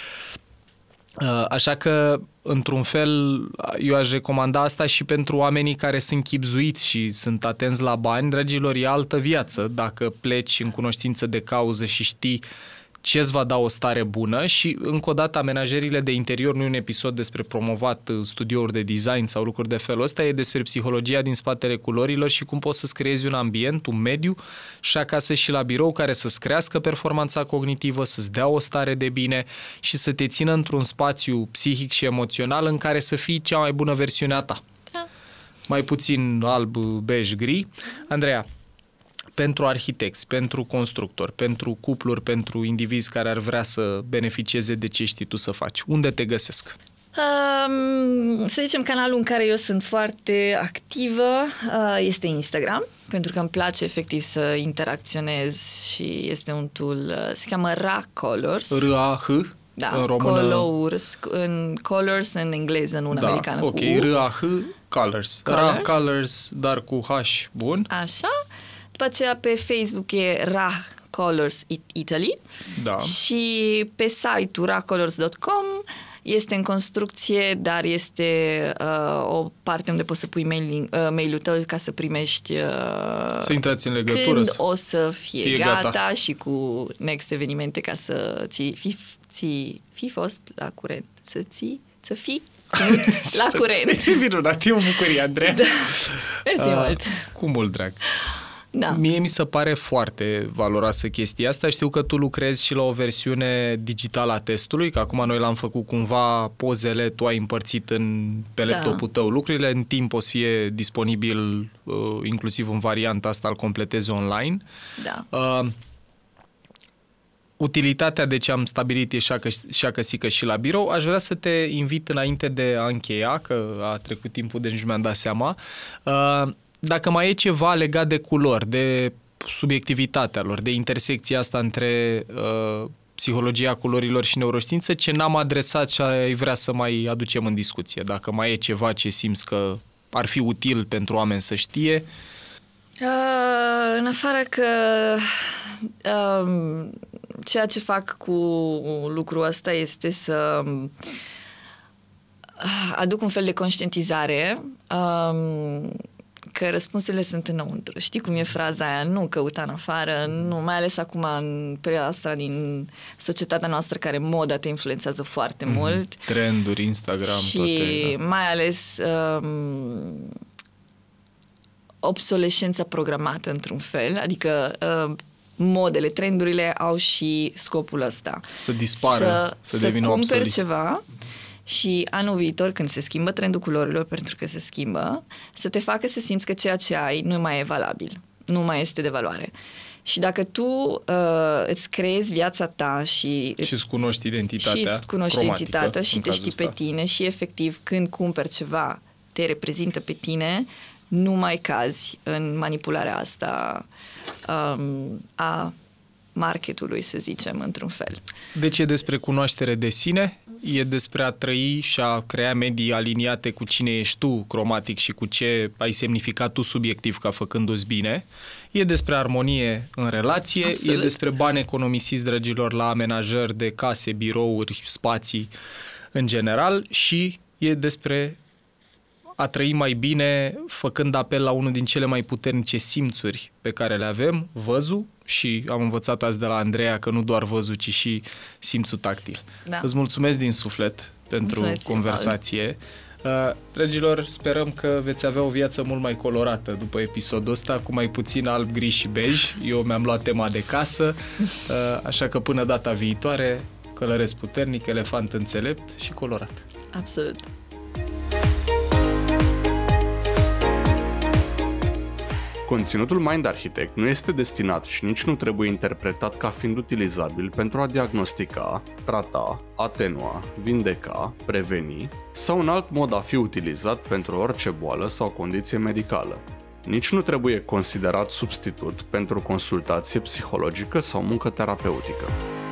Ă, așa că într-un fel, eu aș recomanda asta și pentru oamenii care sunt chipzuiți și sunt atenți la bani. Dragilor, e altă viață. Dacă pleci în cunoștință de cauză și știi ce îți va da o stare bună și, încă o dată, amenajerile de interior nu e un episod despre promovat uh, studiouri de design sau lucruri de felul ăsta, e despre psihologia din spatele culorilor și cum poți să-ți creezi un ambient, un mediu și acasă și la birou care să-ți crească performanța cognitivă, să-ți dea o stare de bine și să te țină într-un spațiu psihic și emoțional în care să fii cea mai bună versiunea ta. Da. Mai puțin alb, bej, gri. Andreea, pentru arhitecți, pentru constructori, pentru cupluri, pentru indivizi care ar vrea să beneficieze de ce știi tu să faci? Unde te găsesc? Um, să zicem, canalul în care eu sunt foarte activă uh, este Instagram, pentru că îmi place efectiv să interacționez și este un tool, uh, se cheamă Ra Colors. R-A-H? Da, în română... colors, în colors în engleză, nu în da, americană. ok, R-A-H, colors. colors. Ra Colors, dar cu H, bun. Așa. După aceea pe Facebook e Ra Colors Italy da. și pe site-ul racolors.com este în construcție, dar este uh, o parte unde poți să pui mailing, uh, mail-ul tău ca să primești uh, să intrați în legătură. Când să... o să fie, fie gata, gata și cu next evenimente ca să ți fi, ți, fi fost la curent. Să ți, să fii la curent. Este minunat, e o bucurie, Andreea. Da. uh, mult. Cu mult drag. Da. Mie mi se pare foarte valoroasă chestia asta. Știu că tu lucrezi și la o versiune digitală a testului, că acum noi l-am făcut cumva pozele, tu ai împărțit în, pe da. laptopul tău lucrurile, în timp o să fie disponibil uh, inclusiv în varianta asta, îl completezi online. Da. Uh, utilitatea de ce am stabilit e și a căsică și la birou, aș vrea să te invit înainte de a încheia, că a trecut timpul, de nici mi-am dat seama, uh, dacă mai e ceva legat de culori, de subiectivitatea lor, de intersecția asta între uh, psihologia culorilor și neuroștiință, ce n-am adresat și ai vrea să mai aducem în discuție. Dacă mai e ceva ce simți că ar fi util pentru oameni să știe. Uh, în afară că uh, ceea ce fac cu lucrul ăsta este să um, aduc un fel de conștientizare um, că răspunsurile sunt înăuntru. Știi cum e fraza aia? Nu căuta în afară, nu, mai ales acum în perioada asta din societatea noastră care moda te influențează foarte mm-hmm. mult. Trenduri, Instagram, și toate. Da. mai ales um, obsolescența programată într-un fel, adică um, modele, trendurile au și scopul ăsta. Să dispară, să, să, să devină cumperi ceva mm-hmm și anul viitor, când se schimbă trendul culorilor, pentru că se schimbă, să te facă să simți că ceea ce ai nu mai e valabil, nu mai este de valoare. Și dacă tu uh, îți creezi viața ta și... Și îți cunoști identitatea Și îți cunoști identitatea și te știi ăsta. pe tine și efectiv când cumperi ceva te reprezintă pe tine, nu mai cazi în manipularea asta um, a marketului, să zicem, într-un fel. Deci e despre cunoaștere de sine E despre a trăi și a crea medii aliniate cu cine ești tu cromatic și cu ce ai semnificat tu subiectiv ca făcându-ți bine. E despre armonie în relație, Absolut. e despre bani economisiți, dragilor, la amenajări de case, birouri, spații în general și e despre a trăi mai bine făcând apel la unul din cele mai puternice simțuri pe care le avem, văzul, și am învățat azi de la Andreea că nu doar văzul, ci și simțul tactil. Da. Îți mulțumesc din suflet pentru mulțumesc, conversație. Uh, dragilor, sperăm că veți avea o viață mult mai colorată după episodul ăsta, cu mai puțin alb, gri și bej. Eu mi-am luat tema de casă, uh, așa că până data viitoare, călăresc puternic, elefant înțelept și colorat. Absolut. Conținutul Mind Architect nu este destinat și nici nu trebuie interpretat ca fiind utilizabil pentru a diagnostica, trata, atenua, vindeca, preveni sau în alt mod a fi utilizat pentru orice boală sau condiție medicală. Nici nu trebuie considerat substitut pentru consultație psihologică sau muncă terapeutică.